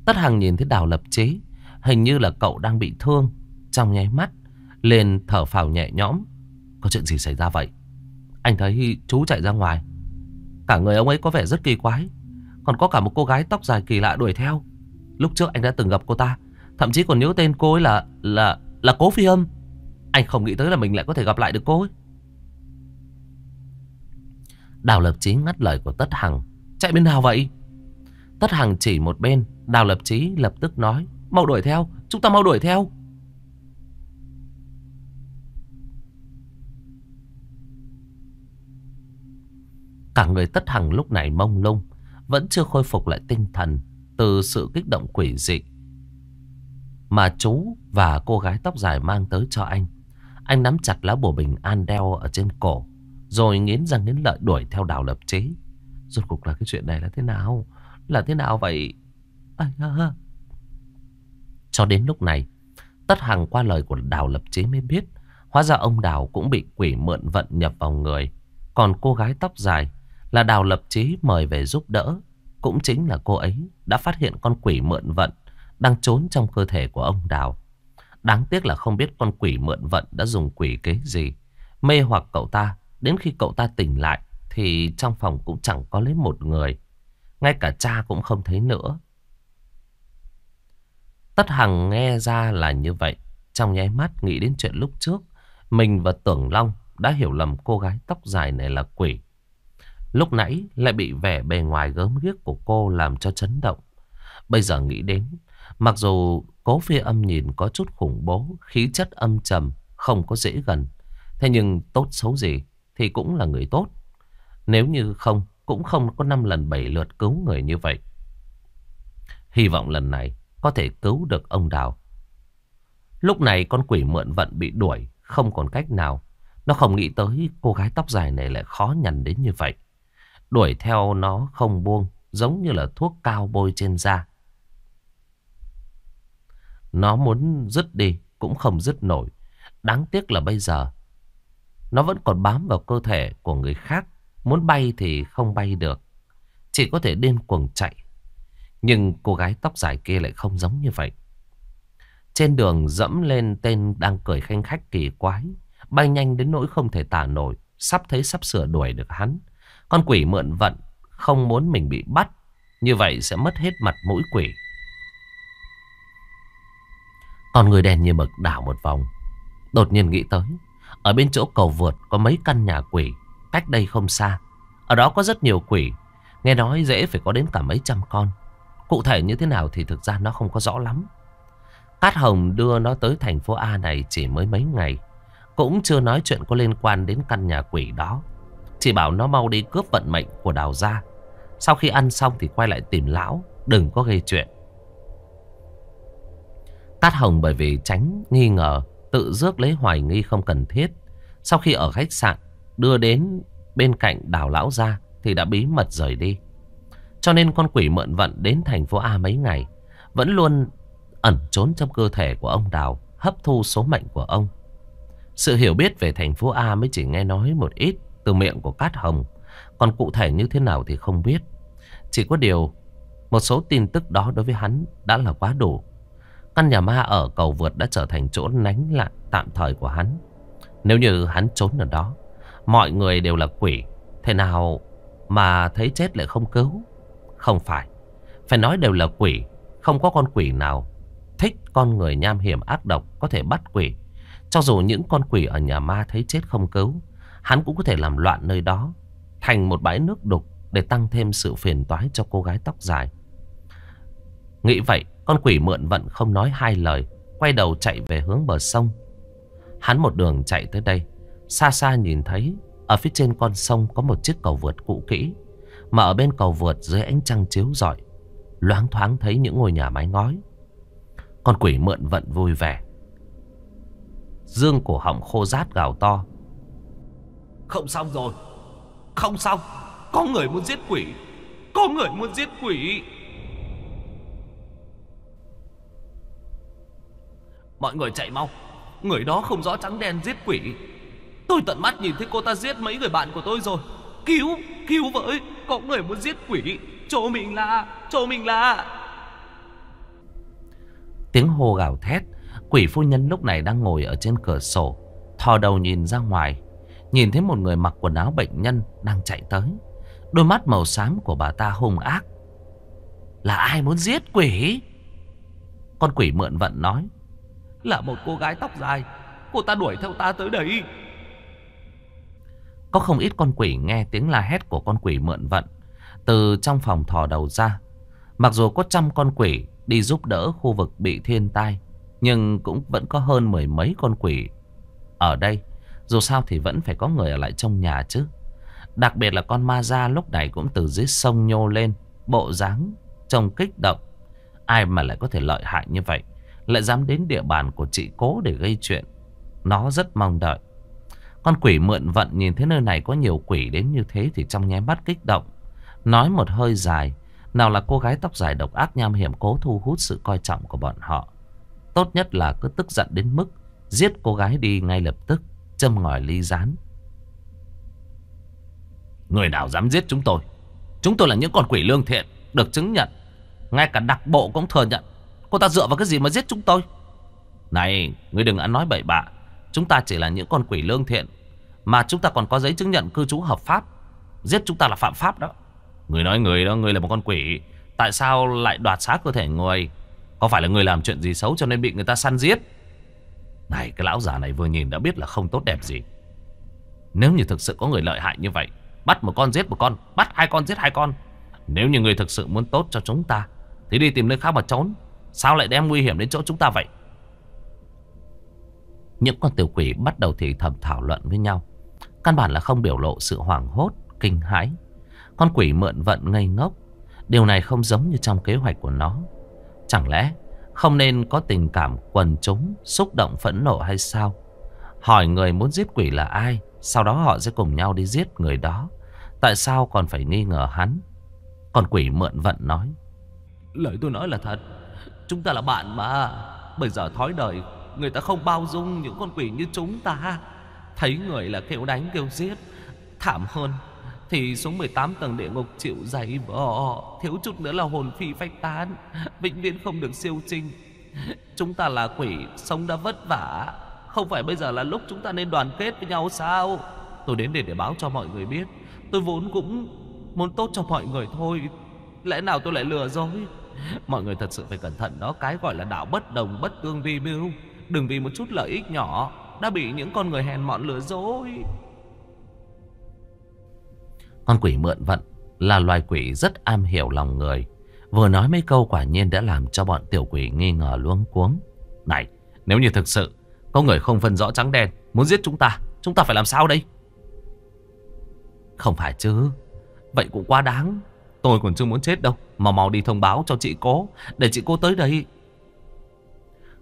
S1: Tất Hằng nhìn thấy Đào Lập Trí. Hình như là cậu đang bị thương. Trong nháy mắt, liền thở phào nhẹ nhõm. Có chuyện gì xảy ra vậy Anh thấy chú chạy ra ngoài Cả người ông ấy có vẻ rất kỳ quái Còn có cả một cô gái tóc dài kỳ lạ đuổi theo Lúc trước anh đã từng gặp cô ta Thậm chí còn nhớ tên cô ấy là Là là Cố Phi Âm Anh không nghĩ tới là mình lại có thể gặp lại được cô ấy Đào Lập trí ngắt lời của Tất Hằng Chạy bên nào vậy Tất Hằng chỉ một bên Đào Lập trí lập tức nói Mau đuổi theo Chúng ta mau đuổi theo Cả người tất hằng lúc này mông lung Vẫn chưa khôi phục lại tinh thần Từ sự kích động quỷ dị Mà chú và cô gái tóc dài mang tới cho anh Anh nắm chặt lá bùa bình an đeo ở trên cổ Rồi nghiến răng nghiến lợi đuổi theo đảo lập chế Rốt cuộc là cái chuyện này là thế nào Là thế nào vậy à, à. Cho đến lúc này Tất hằng qua lời của đào lập chế mới biết Hóa ra ông đào cũng bị quỷ mượn vận nhập vào người còn cô gái tóc dài là Đào Lập Chí mời về giúp đỡ. Cũng chính là cô ấy đã phát hiện con quỷ mượn vận đang trốn trong cơ thể của ông Đào. Đáng tiếc là không biết con quỷ mượn vận đã dùng quỷ kế gì. Mê hoặc cậu ta, đến khi cậu ta tỉnh lại thì trong phòng cũng chẳng có lấy một người. Ngay cả cha cũng không thấy nữa. Tất Hằng nghe ra là như vậy. Trong nháy mắt nghĩ đến chuyện lúc trước, mình và Tưởng Long đã hiểu lầm cô gái tóc dài này là quỷ. Lúc nãy lại bị vẻ bề ngoài gớm ghiếc của cô làm cho chấn động. Bây giờ nghĩ đến, mặc dù cố phi âm nhìn có chút khủng bố, khí chất âm trầm, không có dễ gần. Thế nhưng tốt xấu gì thì cũng là người tốt. Nếu như không, cũng không có năm lần bảy lượt cứu người như vậy. Hy vọng lần này có thể cứu được ông Đào. Lúc này con quỷ mượn vận bị đuổi, không còn cách nào. Nó không nghĩ tới cô gái tóc dài này lại khó nhằn đến như vậy đuổi theo nó không buông, giống như là thuốc cao bôi trên da. Nó muốn dứt đi, cũng không dứt nổi. Đáng tiếc là bây giờ, nó vẫn còn bám vào cơ thể của người khác. Muốn bay thì không bay được, chỉ có thể điên cuồng chạy. Nhưng cô gái tóc dài kia lại không giống như vậy. Trên đường dẫm lên tên đang cười khanh khách kỳ quái, bay nhanh đến nỗi không thể tả nổi, sắp thấy sắp sửa đuổi được hắn. Con quỷ mượn vận, không muốn mình bị bắt. Như vậy sẽ mất hết mặt mũi quỷ. Còn người đèn như mực đảo một vòng. Đột nhiên nghĩ tới. Ở bên chỗ cầu vượt có mấy căn nhà quỷ. Cách đây không xa. Ở đó có rất nhiều quỷ. Nghe nói dễ phải có đến cả mấy trăm con. Cụ thể như thế nào thì thực ra nó không có rõ lắm. Cát Hồng đưa nó tới thành phố A này chỉ mới mấy ngày. Cũng chưa nói chuyện có liên quan đến căn nhà quỷ đó. Chỉ bảo nó mau đi cướp vận mệnh của đào gia Sau khi ăn xong thì quay lại tìm lão Đừng có gây chuyện Tát Hồng bởi vì tránh nghi ngờ Tự rước lấy hoài nghi không cần thiết Sau khi ở khách sạn Đưa đến bên cạnh đào lão ra Thì đã bí mật rời đi Cho nên con quỷ mượn vận đến thành phố A mấy ngày Vẫn luôn ẩn trốn trong cơ thể của ông Đào Hấp thu số mệnh của ông Sự hiểu biết về thành phố A mới chỉ nghe nói một ít từ miệng của Cát Hồng. Còn cụ thể như thế nào thì không biết. Chỉ có điều, một số tin tức đó đối với hắn đã là quá đủ. Căn nhà ma ở cầu vượt đã trở thành chỗ nánh lại tạm thời của hắn. Nếu như hắn trốn ở đó, mọi người đều là quỷ. Thế nào mà thấy chết lại không cứu? Không phải. Phải nói đều là quỷ. Không có con quỷ nào thích con người nham hiểm ác độc có thể bắt quỷ. Cho dù những con quỷ ở nhà ma thấy chết không cứu hắn cũng có thể làm loạn nơi đó thành một bãi nước đục để tăng thêm sự phiền toái cho cô gái tóc dài. Nghĩ vậy, con quỷ mượn vận không nói hai lời, quay đầu chạy về hướng bờ sông. Hắn một đường chạy tới đây, xa xa nhìn thấy ở phía trên con sông có một chiếc cầu vượt cũ kỹ, mà ở bên cầu vượt dưới ánh trăng chiếu rọi, loáng thoáng thấy những ngôi nhà mái ngói. Con quỷ mượn vận vui vẻ. Dương cổ họng khô rát gào to, không xong rồi Không xong Có người muốn giết quỷ Có người muốn giết quỷ Mọi người chạy mau Người đó không rõ trắng đen giết quỷ Tôi tận mắt nhìn thấy cô ta giết mấy người bạn của tôi rồi Cứu, cứu với Có người muốn giết quỷ Chỗ mình là, chỗ mình là Tiếng hô gào thét Quỷ phu nhân lúc này đang ngồi ở trên cửa sổ Thò đầu nhìn ra ngoài Nhìn thấy một người mặc quần áo bệnh nhân đang chạy tới Đôi mắt màu xám của bà ta hung ác Là ai muốn giết quỷ Con quỷ mượn vận nói Là một cô gái tóc dài Cô ta đuổi theo ta tới đây Có không ít con quỷ nghe tiếng la hét của con quỷ mượn vận Từ trong phòng thò đầu ra Mặc dù có trăm con quỷ đi giúp đỡ khu vực bị thiên tai Nhưng cũng vẫn có hơn mười mấy con quỷ Ở đây dù sao thì vẫn phải có người ở lại trong nhà chứ Đặc biệt là con ma ra lúc này cũng từ dưới sông nhô lên Bộ dáng trông kích động Ai mà lại có thể lợi hại như vậy Lại dám đến địa bàn của chị cố để gây chuyện Nó rất mong đợi Con quỷ mượn vận nhìn thấy nơi này có nhiều quỷ đến như thế Thì trong nháy mắt kích động Nói một hơi dài Nào là cô gái tóc dài độc ác nham hiểm cố thu hút sự coi trọng của bọn họ Tốt nhất là cứ tức giận đến mức Giết cô gái đi ngay lập tức châm ngòi ly rán. Người nào dám giết chúng tôi? Chúng tôi là những con quỷ lương thiện, được chứng nhận. Ngay cả đặc bộ cũng thừa nhận. Cô ta dựa vào cái gì mà giết chúng tôi? Này, người đừng ăn nói bậy bạ. Chúng ta chỉ là những con quỷ lương thiện. Mà chúng ta còn có giấy chứng nhận cư trú hợp pháp. Giết chúng ta là phạm pháp đó. Người nói người đó, người là một con quỷ. Tại sao lại đoạt xác cơ thể người? Có phải là người làm chuyện gì xấu cho nên bị người ta săn giết? Này cái lão già này vừa nhìn đã biết là không tốt đẹp gì Nếu như thực sự có người lợi hại như vậy Bắt một con giết một con Bắt hai con giết hai con Nếu như người thực sự muốn tốt cho chúng ta Thì đi tìm nơi khác mà trốn Sao lại đem nguy hiểm đến chỗ chúng ta vậy Những con tiểu quỷ bắt đầu thì thầm thảo luận với nhau Căn bản là không biểu lộ sự hoảng hốt Kinh hãi Con quỷ mượn vận ngây ngốc Điều này không giống như trong kế hoạch của nó Chẳng lẽ không nên có tình cảm quần chúng Xúc động phẫn nộ hay sao Hỏi người muốn giết quỷ là ai Sau đó họ sẽ cùng nhau đi giết người đó Tại sao còn phải nghi ngờ hắn Còn quỷ mượn vận nói Lời tôi nói là thật Chúng ta là bạn mà Bây giờ thói đời Người ta không bao dung những con quỷ như chúng ta Thấy người là kêu đánh kêu giết Thảm hơn thì xuống 18 tầng địa ngục chịu dày vò Thiếu chút nữa là hồn phi phách tán Vĩnh viễn không được siêu trinh Chúng ta là quỷ Sống đã vất vả Không phải bây giờ là lúc chúng ta nên đoàn kết với nhau sao Tôi đến để để báo cho mọi người biết Tôi vốn cũng muốn tốt cho mọi người thôi Lẽ nào tôi lại lừa rồi Mọi người thật sự phải cẩn thận đó Cái gọi là đạo bất đồng bất tương vi mưu Đừng vì một chút lợi ích nhỏ Đã bị những con người hèn mọn lừa dối con quỷ mượn vận là loài quỷ rất am hiểu lòng người. Vừa nói mấy câu quả nhiên đã làm cho bọn tiểu quỷ nghi ngờ luống cuống. Này, nếu như thực sự có người không phân rõ trắng đen muốn giết chúng ta, chúng ta phải làm sao đây? Không phải chứ, vậy cũng quá đáng. Tôi còn chưa muốn chết đâu, mà mau đi thông báo cho chị cố, để chị cô tới đây.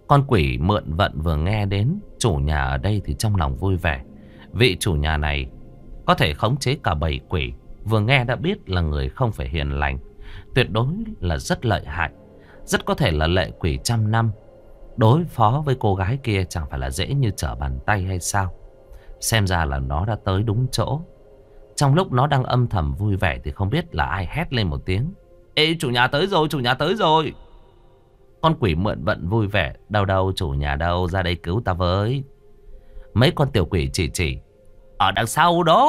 S1: Con quỷ mượn vận vừa nghe đến chủ nhà ở đây thì trong lòng vui vẻ. Vị chủ nhà này có thể khống chế cả bảy quỷ Vừa nghe đã biết là người không phải hiền lành Tuyệt đối là rất lợi hại Rất có thể là lệ quỷ trăm năm Đối phó với cô gái kia chẳng phải là dễ như trở bàn tay hay sao Xem ra là nó đã tới đúng chỗ Trong lúc nó đang âm thầm vui vẻ Thì không biết là ai hét lên một tiếng Ê chủ nhà tới rồi chủ nhà tới rồi Con quỷ mượn vận vui vẻ Đâu đâu chủ nhà đâu ra đây cứu ta với Mấy con tiểu quỷ chỉ chỉ ở đằng sau đó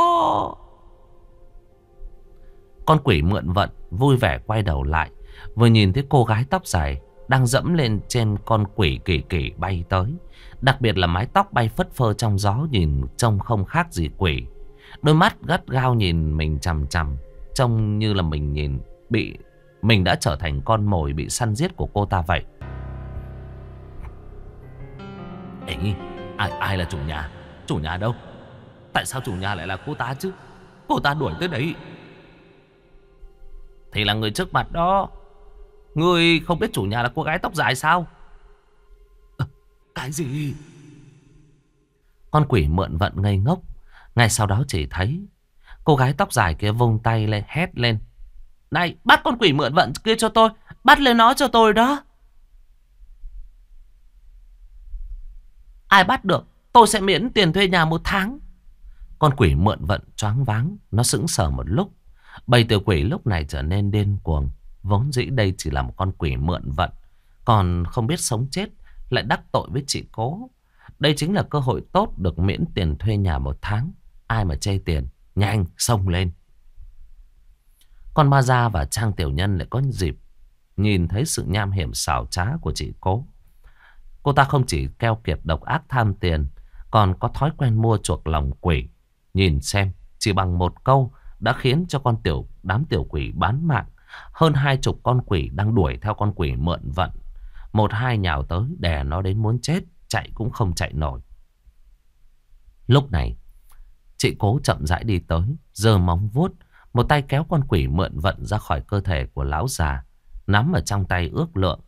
S1: Con quỷ mượn vận Vui vẻ quay đầu lại Vừa nhìn thấy cô gái tóc dài Đang dẫm lên trên con quỷ kỳ kỳ bay tới Đặc biệt là mái tóc bay phất phơ trong gió Nhìn trông không khác gì quỷ Đôi mắt gắt gao nhìn mình chằm chằm Trông như là mình nhìn Bị Mình đã trở thành con mồi bị săn giết của cô ta vậy Ê, ai, ai là chủ nhà? Chủ nhà đâu? Tại sao chủ nhà lại là cô ta chứ Cô ta đuổi tới đấy Thì là người trước mặt đó Người không biết chủ nhà là cô gái tóc dài sao à, Cái gì Con quỷ mượn vận ngây ngốc Ngay sau đó chỉ thấy Cô gái tóc dài kia vung tay lên hét lên Này bắt con quỷ mượn vận kia cho tôi Bắt lên nó cho tôi đó Ai bắt được Tôi sẽ miễn tiền thuê nhà một tháng con quỷ mượn vận choáng váng, nó sững sờ một lúc. Bầy tiểu quỷ lúc này trở nên điên cuồng. Vốn dĩ đây chỉ là một con quỷ mượn vận, còn không biết sống chết, lại đắc tội với chị cố. Đây chính là cơ hội tốt được miễn tiền thuê nhà một tháng. Ai mà chê tiền, nhanh, xông lên. Con ma gia và trang tiểu nhân lại có dịp nhìn thấy sự nham hiểm xảo trá của chị cố. Cô ta không chỉ keo kiệt độc ác tham tiền, còn có thói quen mua chuộc lòng quỷ. Nhìn xem, chỉ bằng một câu đã khiến cho con tiểu đám tiểu quỷ bán mạng. Hơn hai chục con quỷ đang đuổi theo con quỷ mượn vận. Một hai nhào tới đè nó đến muốn chết, chạy cũng không chạy nổi. Lúc này, chị cố chậm rãi đi tới, giơ móng vuốt, một tay kéo con quỷ mượn vận ra khỏi cơ thể của lão già, nắm ở trong tay ước lượng.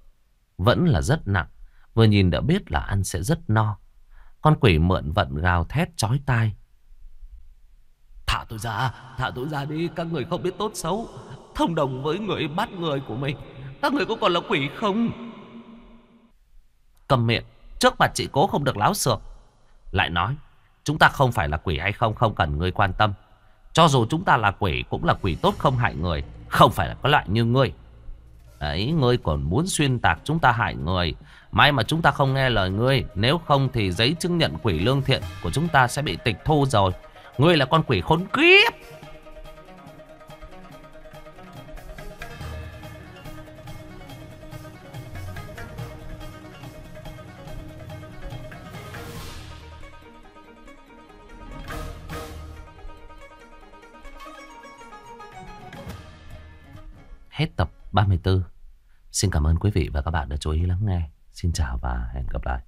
S1: Vẫn là rất nặng, vừa nhìn đã biết là ăn sẽ rất no. Con quỷ mượn vận gào thét chói tai, Thả tôi ra, thả tôi ra đi, các người không biết tốt xấu Thông đồng với người bắt người của mình Các người có còn là quỷ không? Cầm miệng, trước mặt chị cố không được láo xược Lại nói, chúng ta không phải là quỷ hay không không cần người quan tâm Cho dù chúng ta là quỷ cũng là quỷ tốt không hại người Không phải là có loại như ngươi Đấy, ngươi còn muốn xuyên tạc chúng ta hại người May mà chúng ta không nghe lời ngươi Nếu không thì giấy chứng nhận quỷ lương thiện của chúng ta sẽ bị tịch thu rồi Ngươi là con quỷ khốn kiếp Hết tập 34 Xin cảm ơn quý vị và các bạn đã chú ý lắng nghe Xin chào và hẹn gặp lại